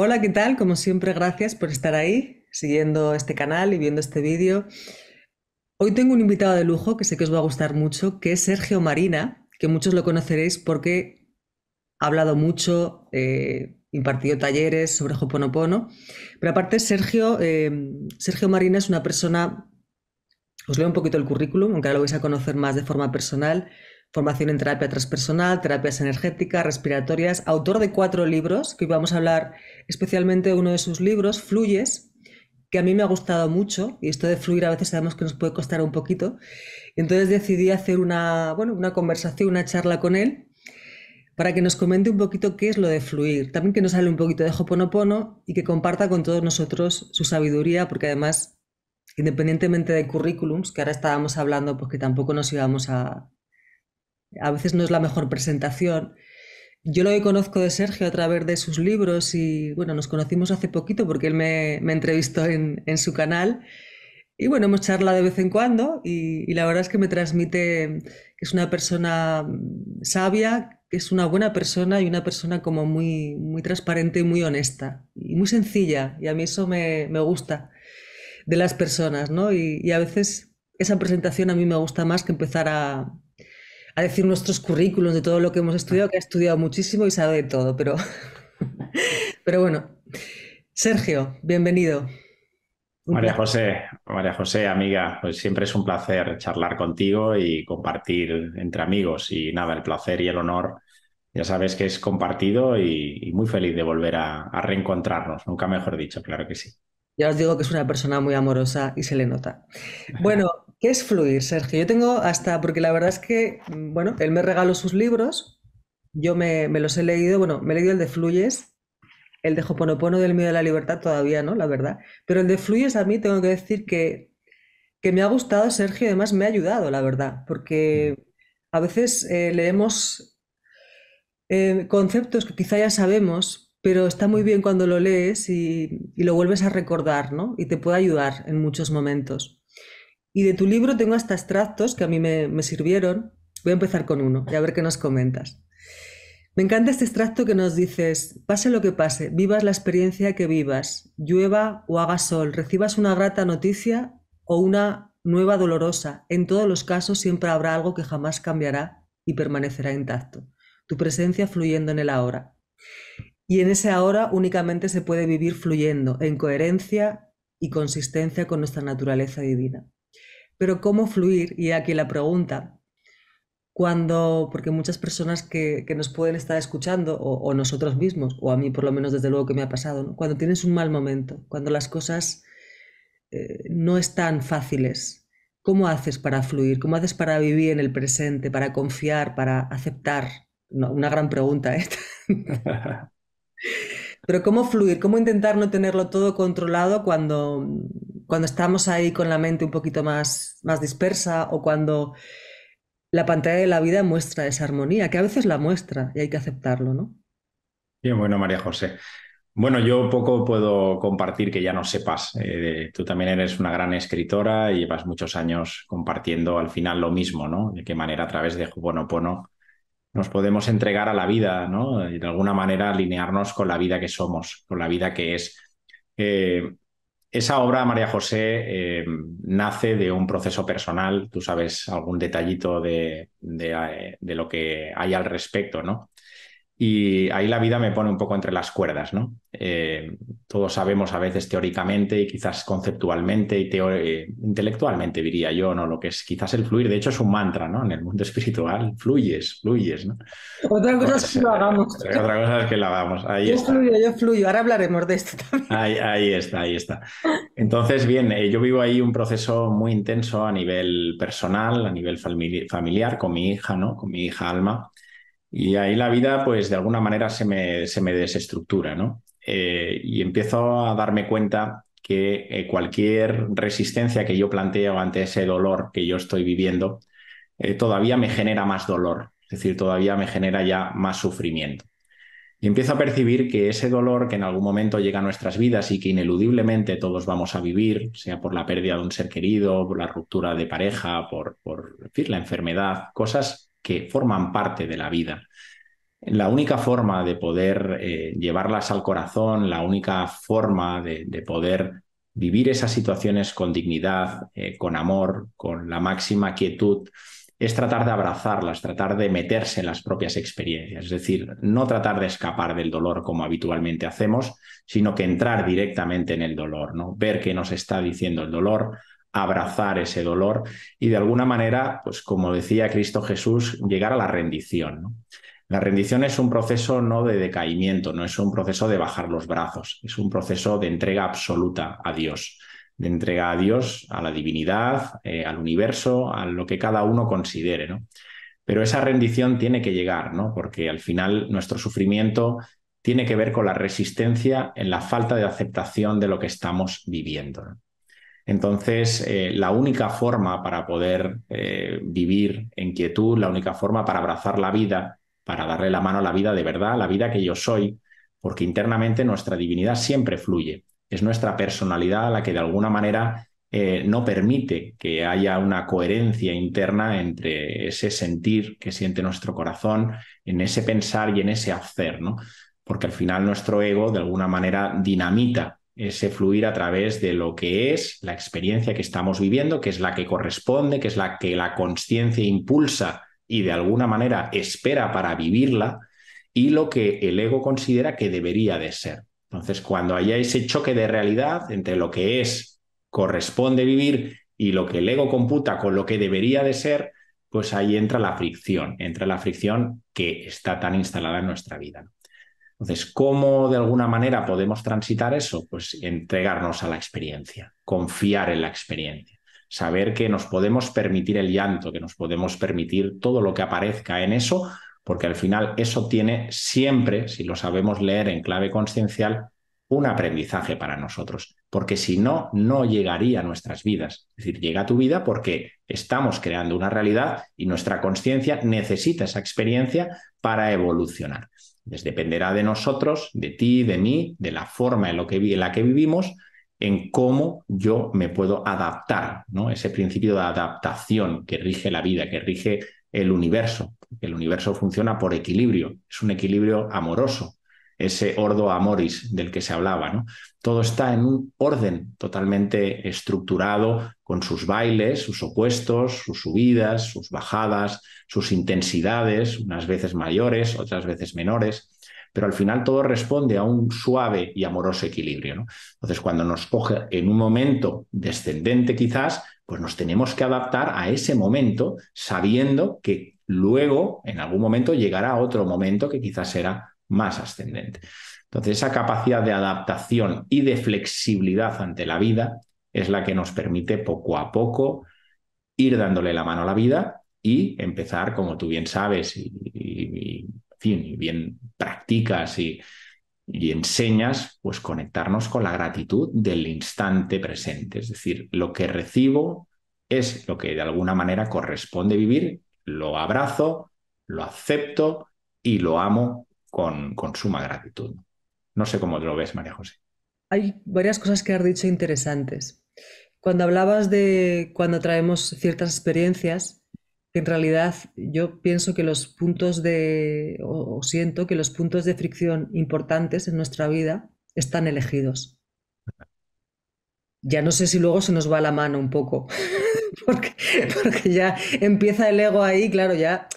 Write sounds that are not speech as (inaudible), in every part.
Hola, ¿qué tal? Como siempre, gracias por estar ahí, siguiendo este canal y viendo este vídeo. Hoy tengo un invitado de lujo que sé que os va a gustar mucho, que es Sergio Marina, que muchos lo conoceréis porque ha hablado mucho, eh, impartido talleres sobre Hoponopono. Pero aparte, Sergio, eh, Sergio Marina es una persona, os leo un poquito el currículum, aunque ahora lo vais a conocer más de forma personal, formación en terapia transpersonal, terapias energéticas, respiratorias, autor de cuatro libros, que hoy vamos a hablar especialmente de uno de sus libros, Fluyes, que a mí me ha gustado mucho, y esto de fluir a veces sabemos que nos puede costar un poquito. Entonces decidí hacer una, bueno, una conversación, una charla con él, para que nos comente un poquito qué es lo de fluir, también que nos hable un poquito de Hoponopono y que comparta con todos nosotros su sabiduría, porque además, independientemente de currículums, que ahora estábamos hablando, pues que tampoco nos íbamos a, a veces no es la mejor presentación. Yo lo que conozco de Sergio a través de sus libros y bueno, nos conocimos hace poquito porque él me, me entrevistó en, su canal y bueno, hemos charlado de vez en cuando y, la verdad es que me transmite que es una persona sabia, que es una buena persona y una persona como muy, muy transparente y muy honesta y muy sencilla y a mí eso me, gusta de las personas, ¿no? y a veces esa presentación a mí me gusta más que empezar a, a decir nuestros currículos de todo lo que hemos estudiado, que ha estudiado muchísimo y sabe de todo, pero, (laughs) pero bueno. Sergio, bienvenido. María José, María José, amiga, pues siempre es un placer charlar contigo y compartir entre amigos. Y nada, el placer y el honor, ya sabes que es compartido y, muy feliz de volver a, a reencontrarnos, nunca mejor dicho, claro que sí. Ya os digo que es una persona muy amorosa y se le nota. Bueno, (laughs) ¿Qué es fluir, Sergio? Yo tengo hasta, porque la verdad es que, mm, bueno, él me regaló sus libros, yo me, los he leído, bueno, me he leído el de Fluyes, el de Joponopono del miedo a la libertad todavía, ¿no? La verdad. Pero el de Fluyes a mí tengo que decir que, que me ha gustado, Sergio, y además me ha ayudado, la verdad, porque mm. a veces eh, leemos eh, conceptos que quizá ya sabemos, pero está muy bien cuando lo lees y, y lo vuelves a recordar, ¿no? Y te puede ayudar en muchos momentos. Y de tu libro tengo hasta extractos que a mí me, sirvieron. Voy a empezar con uno y a ver qué nos comentas. Me encanta este extracto que nos dices, pase lo que pase, vivas la experiencia que vivas, llueva o haga sol, recibas una grata noticia o una nueva dolorosa, en todos los casos siempre habrá algo que jamás cambiará y permanecerá intacto, tu presencia fluyendo en el ahora. Y en ese ahora únicamente se puede vivir fluyendo, en coherencia y consistencia con nuestra naturaleza divina. Pero ¿cómo fluir? Y aquí la pregunta. Cuando, porque muchas personas que, nos pueden estar escuchando, o, nosotros mismos, o a mí por lo menos desde luego que me ha pasado, cuando tienes un mal momento, cuando las cosas eh, no están fáciles, ¿cómo haces para fluir? ¿Cómo haces para vivir en el presente, para confiar, para aceptar? una gran pregunta, esta ¿eh? (laughs) (laughs) Pero cómo fluir, cómo intentar no tenerlo todo controlado cuando, cuando estamos ahí con la mente un poquito más, más dispersa o cuando la pantalla de la vida muestra esa armonía, que a veces la muestra y hay que aceptarlo, ¿no? Bien, bueno, María José. Bueno, yo poco puedo compartir que ya no sepas. Eh, tú también eres una gran escritora y llevas muchos años compartiendo al final lo mismo, ¿no? De qué manera a través de no? nos podemos entregar a la vida, ¿no? Y de alguna manera alinearnos con la vida que somos, con la vida que es. Eh, esa obra, María José, eh, nace de un proceso personal. Tú sabes algún detallito de, eh, lo que hay al respecto, ¿no? Y ahí la vida me pone un poco entre las cuerdas, ¿no? Eh, todos sabemos a veces teóricamente y quizás conceptualmente y eh, intelectualmente, diría yo, ¿no? Lo que es quizás el fluir, de hecho es un mantra, ¿no? En el mundo espiritual, fluyes, fluyes, ¿no? Otra cosa es que lo hagamos. (laughs) otra cosa es que lo hagamos, yo fluyo, yo fluyo, ahora hablaremos de esto también. Ahí, está, ahí está. Entonces, bien, eh, yo vivo ahí un proceso muy intenso a nivel personal, a nivel familiar, con mi hija, ¿no? Con mi hija Alma y ahí la vida, pues de alguna manera se me, desestructura, ¿no? Eh, y empiezo a darme cuenta que eh, cualquier resistencia que yo planteo ante ese dolor que yo estoy viviendo, eh, todavía me genera más dolor, es decir, todavía me genera ya más sufrimiento. Y empiezo a percibir que ese dolor que en algún momento llega a nuestras vidas y que ineludiblemente todos vamos a vivir, sea por la pérdida de un ser querido, por la ruptura de pareja, por, por en fin, la enfermedad, cosas que forman parte de la vida. La única forma de poder eh, llevarlas al corazón, la única forma de, poder vivir esas situaciones con dignidad, eh, con amor, con la máxima quietud, es tratar de abrazarlas, tratar de meterse en las propias experiencias, es decir, no tratar de escapar del dolor como habitualmente hacemos, sino que entrar directamente en el dolor, ¿no? ver qué nos está diciendo el dolor, abrazar ese dolor y de alguna manera, pues como decía Cristo Jesús, llegar a la rendición. ¿no? La rendición es un proceso no de decaimiento, no es un proceso de bajar los brazos, es un proceso de entrega absoluta a Dios, de entrega a Dios, a la divinidad, eh, al universo, a lo que cada uno considere. ¿no? Pero esa rendición tiene que llegar, ¿no? porque al final nuestro sufrimiento tiene que ver con la resistencia en la falta de aceptación de lo que estamos viviendo. Entonces, eh, la única forma para poder eh, vivir en quietud, la única forma para abrazar la vida, para darle la mano a la vida de verdad, la vida que yo soy, porque internamente nuestra divinidad siempre fluye. Es nuestra personalidad la que de alguna manera eh, no permite que haya una coherencia interna entre ese sentir que siente nuestro corazón, en ese pensar y en ese hacer, ¿no? Porque al final nuestro ego de alguna manera dinamita ese fluir a través de lo que es la experiencia que estamos viviendo, que es la que corresponde, que es la que la conciencia impulsa y de alguna manera espera para vivirla, y lo que el ego considera que debería de ser. Entonces, cuando haya ese choque de realidad entre lo que es, corresponde vivir, y lo que el ego computa con lo que debería de ser, pues ahí entra la fricción, entra la fricción que está tan instalada en nuestra vida. Entonces, ¿cómo de alguna manera podemos transitar eso? Pues entregarnos a la experiencia, confiar en la experiencia, saber que nos podemos permitir el llanto, que nos podemos permitir todo lo que aparezca en eso, porque al final eso tiene siempre, si lo sabemos leer en clave consciencial, un aprendizaje para nosotros, porque si no, no llegaría a nuestras vidas. Es decir, llega a tu vida porque estamos creando una realidad y nuestra conciencia necesita esa experiencia para evolucionar dependerá de nosotros, de ti, de mí, de la forma en, lo que, la que vivimos, en cómo yo me puedo adaptar, ¿no? Ese principio de adaptación que rige la vida, que rige el universo. El universo funciona por equilibrio, es un equilibrio amoroso, ese ordo amoris del que se hablaba. ¿no? Todo está en un orden totalmente estructurado, con sus bailes, sus opuestos, sus subidas, sus bajadas, sus intensidades, unas veces mayores, otras veces menores pero al final todo responde a un suave y amoroso equilibrio. ¿no? Entonces, cuando nos coge en un momento descendente quizás, pues nos tenemos que adaptar a ese momento sabiendo que luego, en algún momento, llegará otro momento que quizás será más ascendente. Entonces, esa capacidad de adaptación y de flexibilidad ante la vida es la que nos permite poco a poco ir dándole la mano a la vida y empezar, como tú bien sabes y, bien practicas y, y enseñas, pues conectarnos con la gratitud del instante presente. Es decir, lo que recibo es lo que de alguna manera corresponde vivir, lo abrazo, lo acepto y lo amo con, suma gratitud. No sé cómo lo ves, María José. Hay varias cosas que has dicho interesantes. Cuando hablabas de cuando traemos ciertas experiencias, en realidad yo pienso que los puntos de, o, siento que los puntos de fricción importantes en nuestra vida están elegidos. Ya no sé si luego se nos va la mano un poco, (laughs) porque, porque ya empieza el ego ahí, claro, ya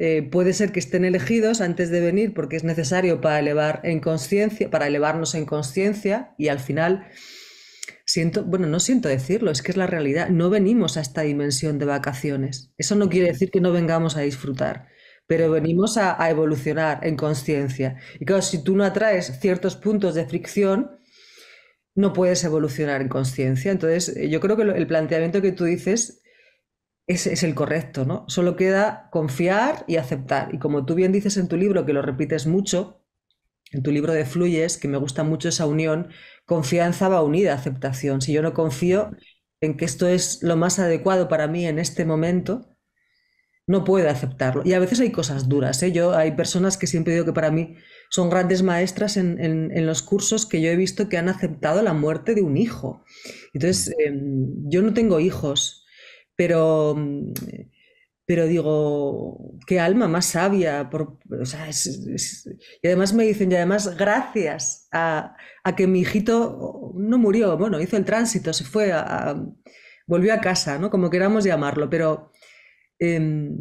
eh, puede ser que estén elegidos antes de venir porque es necesario para, elevar en conciencia, para elevarnos en conciencia y al final siento, bueno, no siento decirlo, es que es la realidad, no venimos a esta dimensión de vacaciones. Eso no quiere decir que no vengamos a disfrutar, pero venimos a, evolucionar en conciencia. Y claro, si tú no atraes ciertos puntos de fricción, no puedes evolucionar en conciencia. Entonces, yo creo que el planteamiento que tú dices ese es el correcto, ¿no? Solo queda confiar y aceptar. Y como tú bien dices en tu libro, que lo repites mucho, en tu libro de Fluyes, que me gusta mucho esa unión, confianza va unida a aceptación. Si yo no confío en que esto es lo más adecuado para mí en este momento, no puedo aceptarlo. Y a veces hay cosas duras. ¿eh? Yo, hay personas que siempre digo que para mí son grandes maestras en, los cursos que yo he visto que han aceptado la muerte de un hijo. Entonces, em, yo no tengo hijos Mm, pero, digo, qué alma más sabia. y además me dicen, y además gracias a, que mi hijito no murió, bueno, hizo el tránsito, se fue, a, volvió a casa, ¿no? Como queramos llamarlo, pero... Em,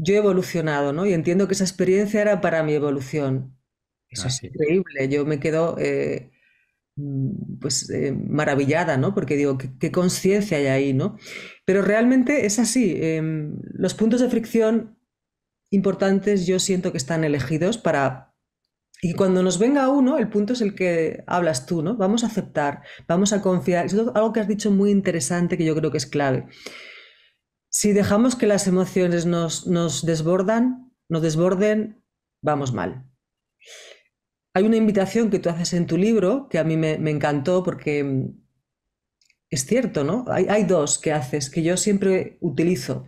yo he evolucionado, ¿no? Y entiendo que esa experiencia era para mi evolución. Eso ah, es increíble. Yo me quedo eh, mm, pues eh, maravillada, ¿no? Porque digo, qué, qué conciencia hay ahí, ¿no? Pero realmente es así. Em, los puntos de fricción importantes yo siento que están elegidos para... Y cuando nos venga uno, el punto es el que hablas tú, ¿no? Vamos a aceptar, vamos a confiar. es algo que has dicho muy interesante que yo creo que es clave. Si dejamos que las emociones nos, desbordan, nos desborden, vamos mal. Hay una invitación que tú haces en tu libro que a mí me encantó porque es cierto, ¿no? Hay, dos que haces que yo siempre utilizo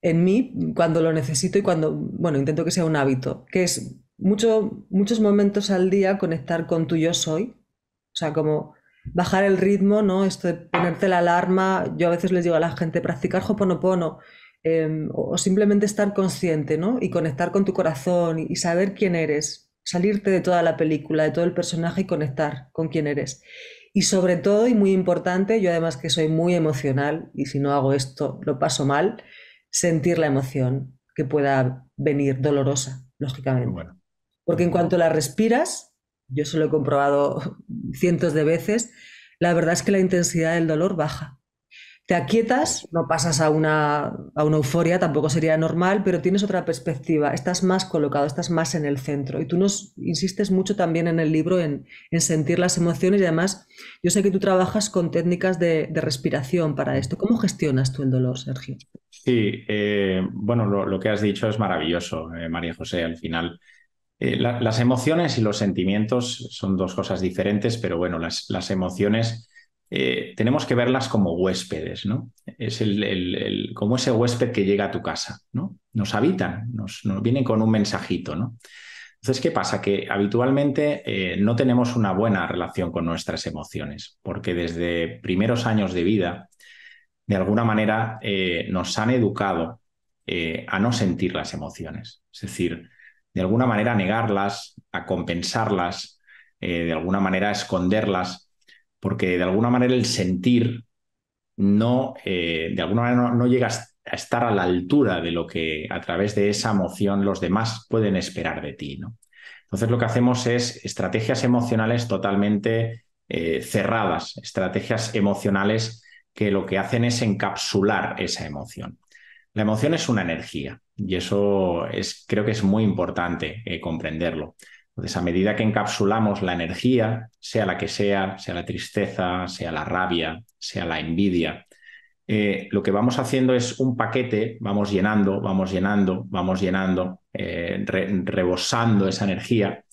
en mí cuando lo necesito y cuando, bueno, intento que sea un hábito, que es mucho, muchos momentos al día conectar con tu yo soy, o sea, como bajar el ritmo, ¿no? Esto de ponerte la alarma, yo a veces les digo a la gente, practicar joponopono em, o simplemente estar consciente, ¿no? Y conectar con tu corazón y saber quién eres, salirte de toda la película, de todo el personaje y conectar con quién eres. Y sobre todo, y muy importante, yo además que soy muy emocional y si no hago esto lo paso mal, sentir la emoción que pueda venir dolorosa, lógicamente. Porque en cuanto la respiras, yo se lo he comprobado (laughs) cientos de veces, la verdad es que la intensidad del dolor baja te aquietas, no pasas a una, a una, euforia, tampoco sería normal, pero tienes otra perspectiva, estás más colocado, estás más en el centro. Y tú nos insistes mucho también en el libro en, sentir las emociones y además yo sé que tú trabajas con técnicas de, respiración para esto. ¿Cómo gestionas tú el dolor, Sergio? Sí, eh, bueno, lo, que has dicho es maravilloso, eh, María José, al final. Eh, las emociones y los sentimientos son dos cosas diferentes, pero bueno, las, las emociones eh, tenemos que verlas como huéspedes, ¿no? Es el, como ese huésped que llega a tu casa, ¿no? Nos habitan, nos, vienen con un mensajito, ¿no? Entonces, ¿qué pasa? Que habitualmente eh, no tenemos una buena relación con nuestras emociones, porque desde primeros años de vida, de alguna manera, eh, nos han educado a no sentir las emociones, es decir, de alguna manera negarlas, a compensarlas, de alguna manera esconderlas, porque de alguna manera el sentir no, llega eh, de alguna manera no, llegas a estar a la altura de lo que a través de esa emoción los demás pueden esperar de ti. Entonces lo que hacemos es estrategias emocionales totalmente eh, cerradas, estrategias emocionales que lo que hacen es encapsular esa emoción. La emoción es una energía y eso es, creo que es muy importante eh, comprenderlo. Entonces, a medida que encapsulamos la energía, sea la que sea, sea la tristeza, sea la rabia, sea la envidia, eh, lo que vamos haciendo es un paquete, vamos llenando, vamos llenando, vamos llenando, eh, rebosando esa energía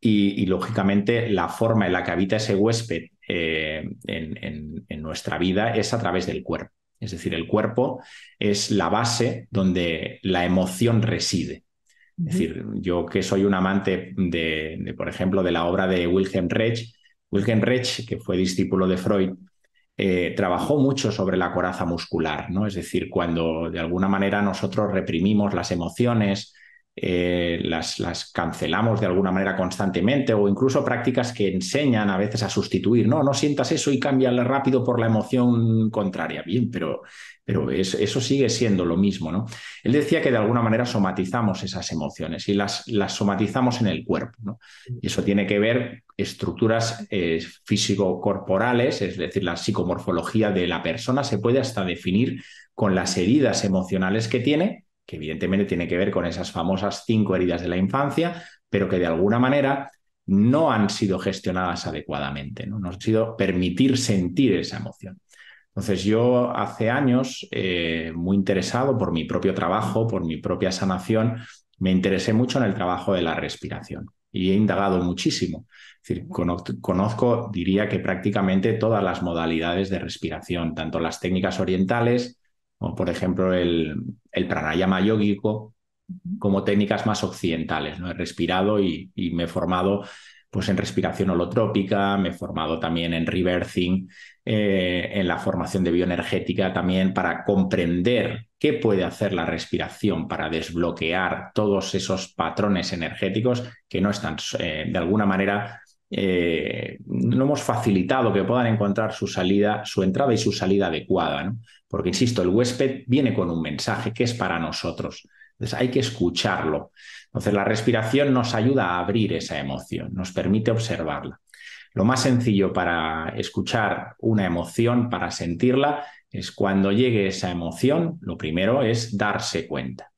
y, lógicamente la forma en la que habita ese huésped eh, en nuestra vida es a través del cuerpo. Es decir, el cuerpo es la base donde la emoción reside. Es decir, yo que soy un amante de, por ejemplo, de la obra de Wilhelm Reich, Wilhelm Reich, que fue discípulo de Freud, eh, trabajó mucho sobre la coraza muscular, ¿no? Es decir, cuando de alguna manera nosotros reprimimos las emociones, eh, las, cancelamos de alguna manera constantemente o incluso prácticas que enseñan a veces a sustituir, no, no sientas eso y cámbiale rápido por la emoción contraria. Bien, pero, pero eso sigue siendo lo mismo, ¿no? Él decía que de alguna manera somatizamos esas emociones y las, somatizamos en el cuerpo, Y eso tiene que ver estructuras eh, físico-corporales, es decir, la psicomorfología de la persona se puede hasta definir con las heridas emocionales que tiene que evidentemente tiene que ver con esas famosas cinco heridas de la infancia, pero que de alguna manera no han sido gestionadas adecuadamente, no, no han sido permitir sentir esa emoción. Entonces yo hace años, eh, muy interesado por mi propio trabajo, por mi propia sanación, me interesé mucho en el trabajo de la respiración y he indagado muchísimo. decir, conozco, diría que prácticamente todas las modalidades de respiración, tanto las técnicas orientales o por ejemplo el, pranayama yógico, como técnicas más occidentales. ¿no? He respirado y, me he formado pues, en respiración holotrópica, me he formado también en reversing, eh, en la formación de bioenergética también para comprender qué puede hacer la respiración para desbloquear todos esos patrones energéticos que no están eh, de alguna manera eh, no hemos facilitado que puedan encontrar su salida, su entrada y su salida adecuada, Porque, insisto, el huésped viene con un mensaje que es para nosotros. Entonces hay que escucharlo. Entonces la respiración nos ayuda a abrir esa emoción, nos permite observarla. Lo más sencillo para escuchar una emoción, para sentirla, es cuando llegue esa emoción, lo primero es darse cuenta.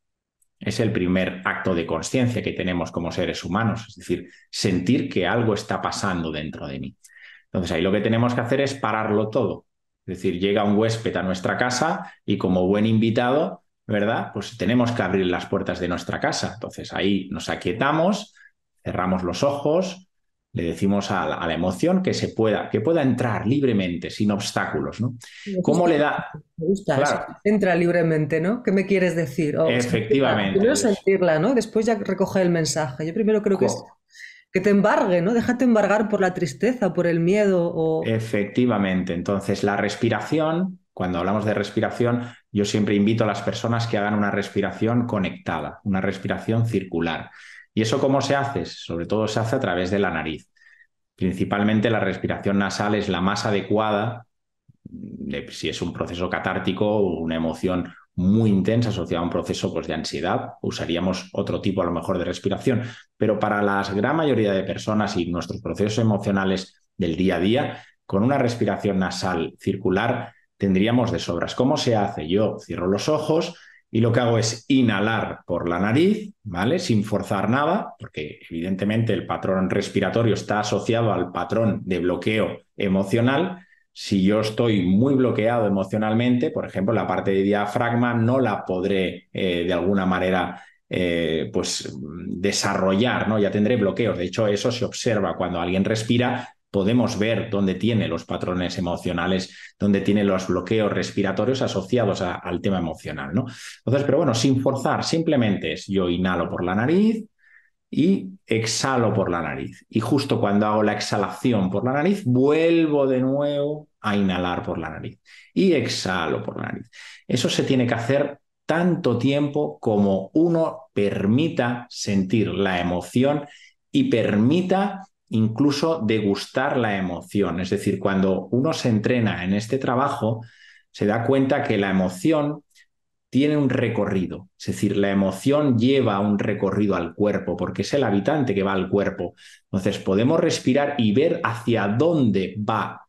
Es el primer acto de conciencia que tenemos como seres humanos, es decir, sentir que algo está pasando dentro de mí. Entonces ahí lo que tenemos que hacer es pararlo todo. Es decir, llega un huésped a nuestra casa y como buen invitado, ¿verdad? Pues tenemos que abrir las puertas de nuestra casa. Entonces ahí nos aquietamos, cerramos los ojos, le decimos a la, emoción que se pueda, que pueda entrar libremente, sin obstáculos, ¿no? ¿Cómo le da? Me gusta, claro. entra libremente, ¿no? ¿Qué me quieres decir? Oh, pues, Efectivamente. Primero pues. sentirla, ¿no? Después ya recoge el mensaje. Yo primero creo que es que te embargue, ¿no? Déjate embargar por la tristeza, por el miedo. Efectivamente. Entonces, la respiración, cuando hablamos de respiración, yo siempre invito a las personas que hagan una respiración conectada, una respiración circular. ¿Y eso cómo se hace? Sobre todo se hace a través de la nariz. Principalmente la respiración nasal es la más adecuada si es un proceso catártico o una emoción muy intensa asociada a un proceso pues, de ansiedad, usaríamos otro tipo a lo mejor de respiración. Pero para la gran mayoría de personas y nuestros procesos emocionales del día a día, con una respiración nasal circular tendríamos de sobras. ¿Cómo se hace? Yo cierro los ojos, y lo que hago es inhalar por la nariz, ¿vale? Sin forzar nada, porque evidentemente el patrón respiratorio está asociado al patrón de bloqueo emocional. Si yo estoy muy bloqueado emocionalmente, por ejemplo, la parte de diafragma no la podré eh, de alguna manera eh, pues desarrollar, ¿no? Ya tendré bloqueos. De hecho, eso se observa cuando alguien respira, podemos ver dónde tiene los patrones emocionales, dónde tiene los bloqueos respiratorios asociados al tema emocional, ¿no? Entonces, pero bueno, sin forzar, simplemente es yo inhalo por la nariz y exhalo por la nariz. Y justo cuando hago la exhalación por la nariz, vuelvo de nuevo a inhalar por la nariz y exhalo por la nariz. Eso se tiene que hacer tanto tiempo como uno permita sentir la emoción y permita incluso degustar la emoción. Es decir, cuando uno se entrena en este trabajo, se da cuenta que la emoción tiene un recorrido, es decir, la emoción lleva un recorrido al cuerpo, porque es el habitante que va al cuerpo. Entonces podemos respirar y ver hacia dónde va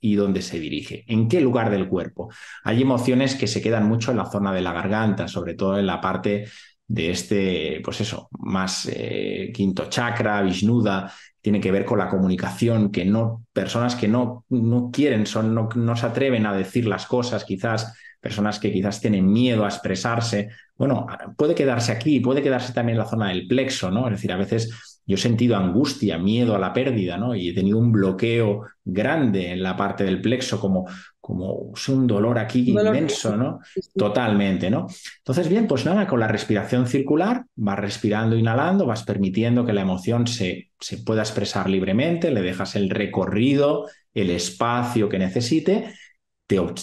y dónde se dirige, en qué lugar del cuerpo. Hay emociones que se quedan mucho en la zona de la garganta, sobre todo en la parte de este, pues eso, más eh, quinto chakra, Vishnuda, tiene que ver con la comunicación, que no, personas que no, no quieren, son, no, no se atreven a decir las cosas, quizás personas que quizás tienen miedo a expresarse. Bueno, puede quedarse aquí, puede quedarse también en la zona del plexo, ¿no? Es decir, a veces yo he sentido angustia, miedo a la pérdida, ¿no? Y he tenido un bloqueo grande en la parte del plexo, como, como un dolor aquí inmenso, ¿no? Totalmente, ¿no? Entonces, bien, pues nada, con la respiración circular, vas respirando, inhalando, vas permitiendo que la emoción se, se pueda expresar libremente, le dejas el recorrido, el espacio que necesite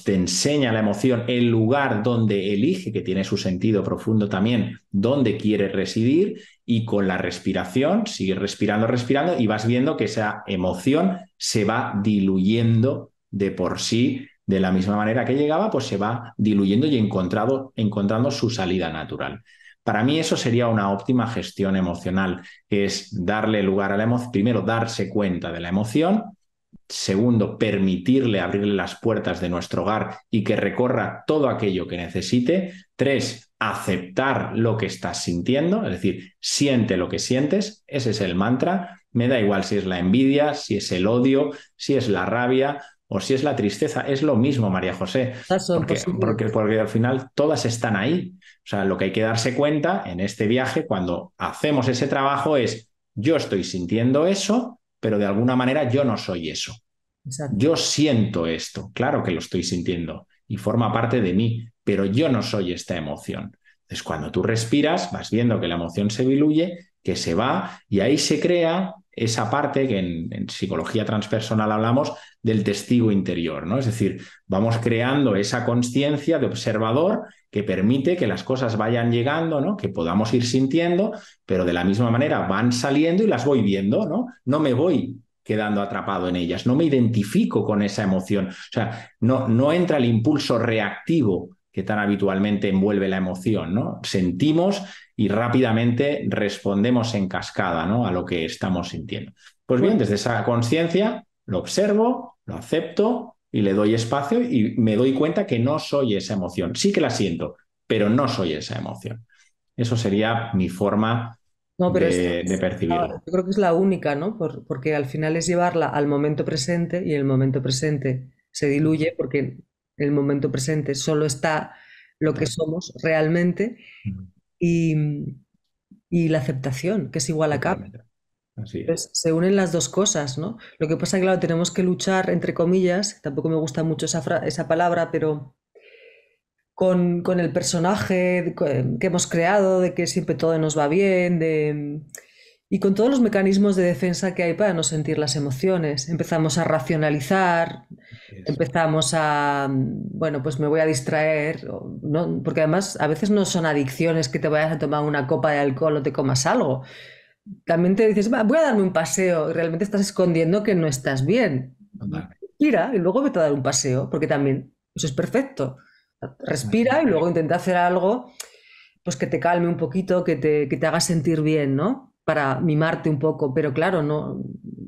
te, enseña la emoción, el lugar donde elige, que tiene su sentido profundo también, donde quiere residir y con la respiración, sigue respirando, respirando y vas viendo que esa emoción se va diluyendo de por sí, de la misma manera que llegaba, pues se va diluyendo y encontrando su salida natural. Para mí eso sería una óptima gestión emocional, que es darle lugar a la emoción, primero darse cuenta de la emoción, Segundo, permitirle abrirle las puertas de nuestro hogar y que recorra todo aquello que necesite. Tres, aceptar lo que estás sintiendo, es decir, siente lo que sientes, ese es el mantra. Me da igual si es la envidia, si es el odio, si es la rabia o si es la tristeza, es lo mismo, María José, porque, porque, porque al final todas están ahí. O sea, lo que hay que darse cuenta en este viaje cuando hacemos ese trabajo es, yo estoy sintiendo eso, pero de alguna manera yo no soy eso. Yo siento esto, claro que lo estoy sintiendo y forma parte de mí, pero yo no soy esta emoción. Entonces, cuando tú respiras, vas viendo que la emoción se diluye, que se va y ahí se crea esa parte que en, psicología transpersonal hablamos del testigo interior, ¿no? Es decir, vamos creando esa conciencia de observador que permite que las cosas vayan llegando, ¿no? Que podamos ir sintiendo, pero de la misma manera van saliendo y las voy viendo, ¿no? No me voy quedando atrapado en ellas, no me identifico con esa emoción. O sea, no, no entra el impulso reactivo que tan habitualmente envuelve la emoción, ¿no? Sentimos y rápidamente respondemos en cascada ¿no? a lo que estamos sintiendo. Pues bien, desde esa conciencia lo observo, lo acepto y le doy espacio y me doy cuenta que no soy esa emoción. Sí que la siento, pero no soy esa emoción. Eso sería mi forma de, percibirla. Yo creo que es la única, ¿no? porque al final es llevarla al momento presente y el momento presente se diluye porque el momento presente solo está lo que somos realmente y, la aceptación, que es igual a cap se unen las dos cosas, ¿no? Lo que pasa, es claro, tenemos que luchar, entre comillas, tampoco me gusta mucho esa, palabra, pero con, con, el personaje que hemos creado, de que siempre todo nos va bien, de y con todos los mecanismos de defensa que hay para no sentir las emociones. Empezamos a racionalizar, empezamos a, bueno, pues me voy a distraer, porque además a veces no son adicciones que te vayas a tomar una copa de alcohol o te comas algo. También te dices, voy a darme un paseo y realmente estás escondiendo que no estás bien. Respira y luego vete a dar un paseo, porque también eso pues es perfecto. Respira y luego intenta hacer algo pues que te calme un poquito, que te, que te haga sentir bien, ¿no? para mimarte un poco, pero claro, no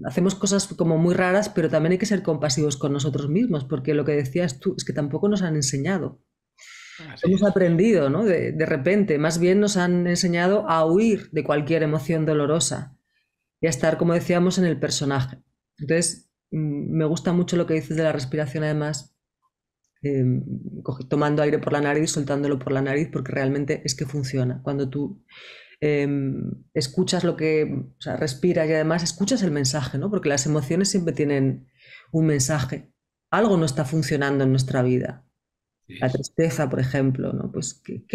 hacemos cosas como muy raras, pero también hay que ser compasivos con nosotros mismos, porque lo que decías tú es que tampoco nos han enseñado. Hemos aprendido, ¿no? De, repente, más bien nos han enseñado a huir de cualquier emoción dolorosa y a estar, como decíamos, en el personaje. Entonces, mm, me gusta mucho lo que dices de la respiración, además, em, tomando aire por la nariz, soltándolo por la nariz, porque realmente es que funciona. Cuando tú Em, escuchas lo que, respiras y además escuchas el mensaje, ¿no? Porque las emociones siempre tienen un mensaje. Algo no está funcionando en nuestra vida. La tristeza, por ejemplo, ¿no? Pues, ¿qué,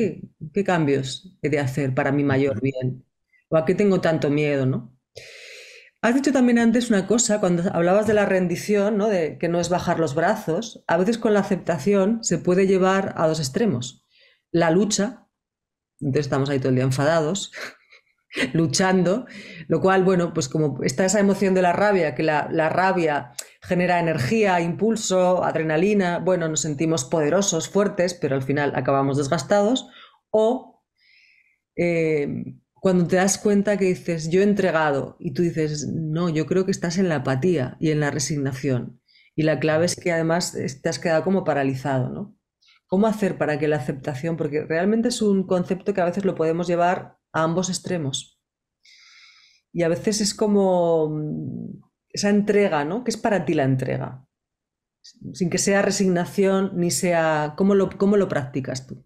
qué, cambios he de hacer para mi mayor bien? ¿O a qué tengo tanto miedo, no? Has dicho también antes una cosa, cuando hablabas de la rendición, ¿no? de que no es bajar los brazos, a veces con la aceptación se puede llevar a dos extremos, la lucha entonces estamos ahí todo el día enfadados, (laughs) luchando, lo cual, bueno, pues como está esa emoción de la rabia, que la, rabia genera energía, impulso, adrenalina, bueno, nos sentimos poderosos, fuertes, pero al final acabamos desgastados, o eh, cuando te das cuenta que dices, yo he entregado, y tú dices, no, yo creo que estás en la apatía y en la resignación. Y la clave es que además eh, te has quedado como paralizado, ¿no? ¿Cómo hacer para que la aceptación, porque realmente es un concepto que a veces lo podemos llevar a ambos extremos. Y a veces es como mm, esa entrega, ¿no? ¿Qué es para ti la entrega? Sin que sea resignación ni sea... ¿Cómo lo, cómo lo practicas tú?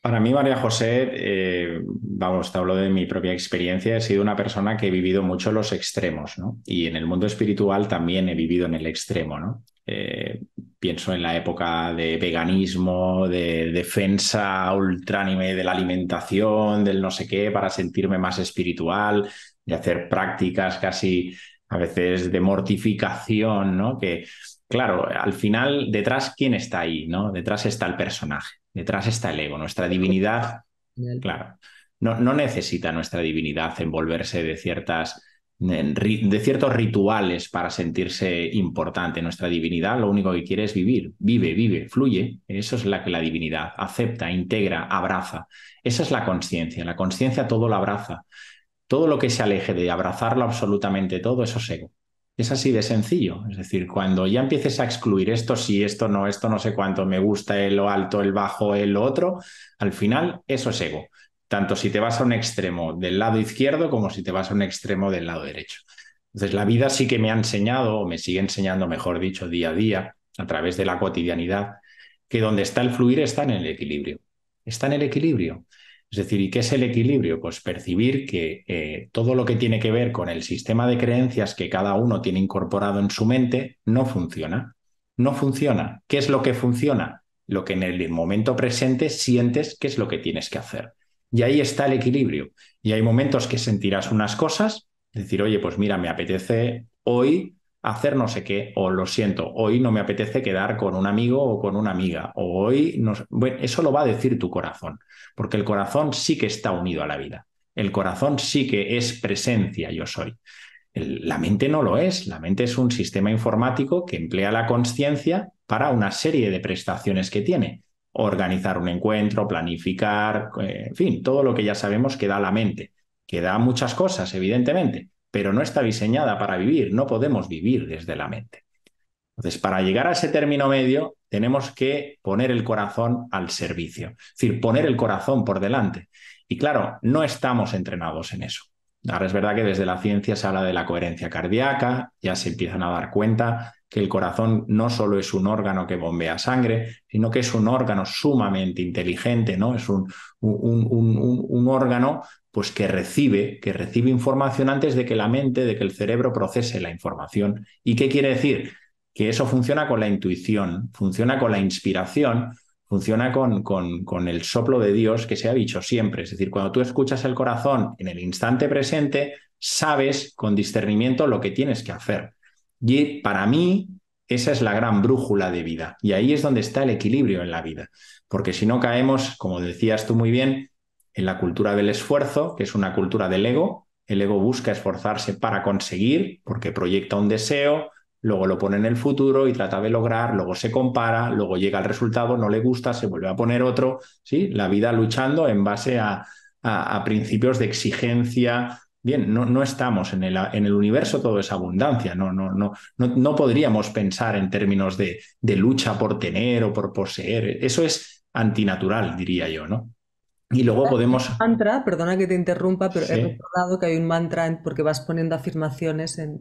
Para mí, María José, eh, vamos, te hablo de mi propia experiencia, he sido una persona que he vivido mucho los extremos, ¿no? Y en el mundo espiritual también he vivido en el extremo, ¿no? Eh, pienso en la época de veganismo, de defensa ultránime de la alimentación, del no sé qué, para sentirme más espiritual, de hacer prácticas casi a veces de mortificación, ¿no? Que, claro, al final, detrás, ¿quién está ahí? ¿no? Detrás está el personaje, detrás está el ego, nuestra divinidad, claro, no, no necesita nuestra divinidad envolverse de ciertas de ciertos rituales para sentirse importante. Nuestra divinidad lo único que quiere es vivir, vive, vive, fluye. Eso es la que la divinidad acepta, integra, abraza. Esa es la conciencia. La conciencia todo lo abraza. Todo lo que se aleje de abrazarlo absolutamente todo, eso es ego. Es así de sencillo. Es decir, cuando ya empieces a excluir esto sí, esto no, esto no sé cuánto, me gusta el lo alto, el bajo, el otro, al final eso es ego tanto si te vas a un extremo del lado izquierdo como si te vas a un extremo del lado derecho. Entonces, la vida sí que me ha enseñado, o me sigue enseñando, mejor dicho, día a día, a través de la cotidianidad, que donde está el fluir está en el equilibrio. Está en el equilibrio. Es decir, ¿y qué es el equilibrio? Pues percibir que eh, todo lo que tiene que ver con el sistema de creencias que cada uno tiene incorporado en su mente no funciona. No funciona. ¿Qué es lo que funciona? Lo que en el momento presente sientes que es lo que tienes que hacer. Y ahí está el equilibrio. Y hay momentos que sentirás unas cosas, decir, oye, pues mira, me apetece hoy hacer no sé qué, o lo siento, hoy no me apetece quedar con un amigo o con una amiga, o hoy no... Bueno, eso lo va a decir tu corazón, porque el corazón sí que está unido a la vida. El corazón sí que es presencia, yo soy. La mente no lo es, la mente es un sistema informático que emplea la conciencia para una serie de prestaciones que tiene, organizar un encuentro, planificar, eh, en fin, todo lo que ya sabemos que da la mente, que da muchas cosas, evidentemente, pero no está diseñada para vivir, no podemos vivir desde la mente. Entonces, para llegar a ese término medio, tenemos que poner el corazón al servicio, es decir, poner el corazón por delante. Y claro, no estamos entrenados en eso. Ahora es verdad que desde la ciencia se habla de la coherencia cardíaca, ya se empiezan a dar cuenta que el corazón no solo es un órgano que bombea sangre, sino que es un órgano sumamente inteligente, ¿no? Es un, un, órgano pues que recibe, que recibe información antes de que la mente, de que el cerebro procese la información. ¿Y qué quiere decir? Que eso funciona con la intuición, funciona con la inspiración, funciona con, con, con, el soplo de Dios que se ha dicho siempre. Es decir, cuando tú escuchas el corazón en el instante presente, sabes con discernimiento lo que tienes que hacer. Y para mí, esa es la gran brújula de vida. Y ahí es donde está el equilibrio en la vida. Porque si no caemos, como decías tú muy bien, en la cultura del esfuerzo, que es una cultura del ego. El ego busca esforzarse para conseguir, porque proyecta un deseo, luego lo pone en el futuro y trata de lograr, luego se compara, luego llega al resultado, no le gusta, se vuelve a poner otro. ¿sí? La vida luchando en base a principios de exigencia, Bien, no, estamos en el, en el, universo, todo es abundancia, no, no, no, no, podríamos pensar en términos de, lucha por tener o por poseer. Eso es antinatural, diría yo, ¿no? Y luego podemos... mantra, perdona que te interrumpa, pero he recordado que hay un mantra porque vas poniendo afirmaciones en,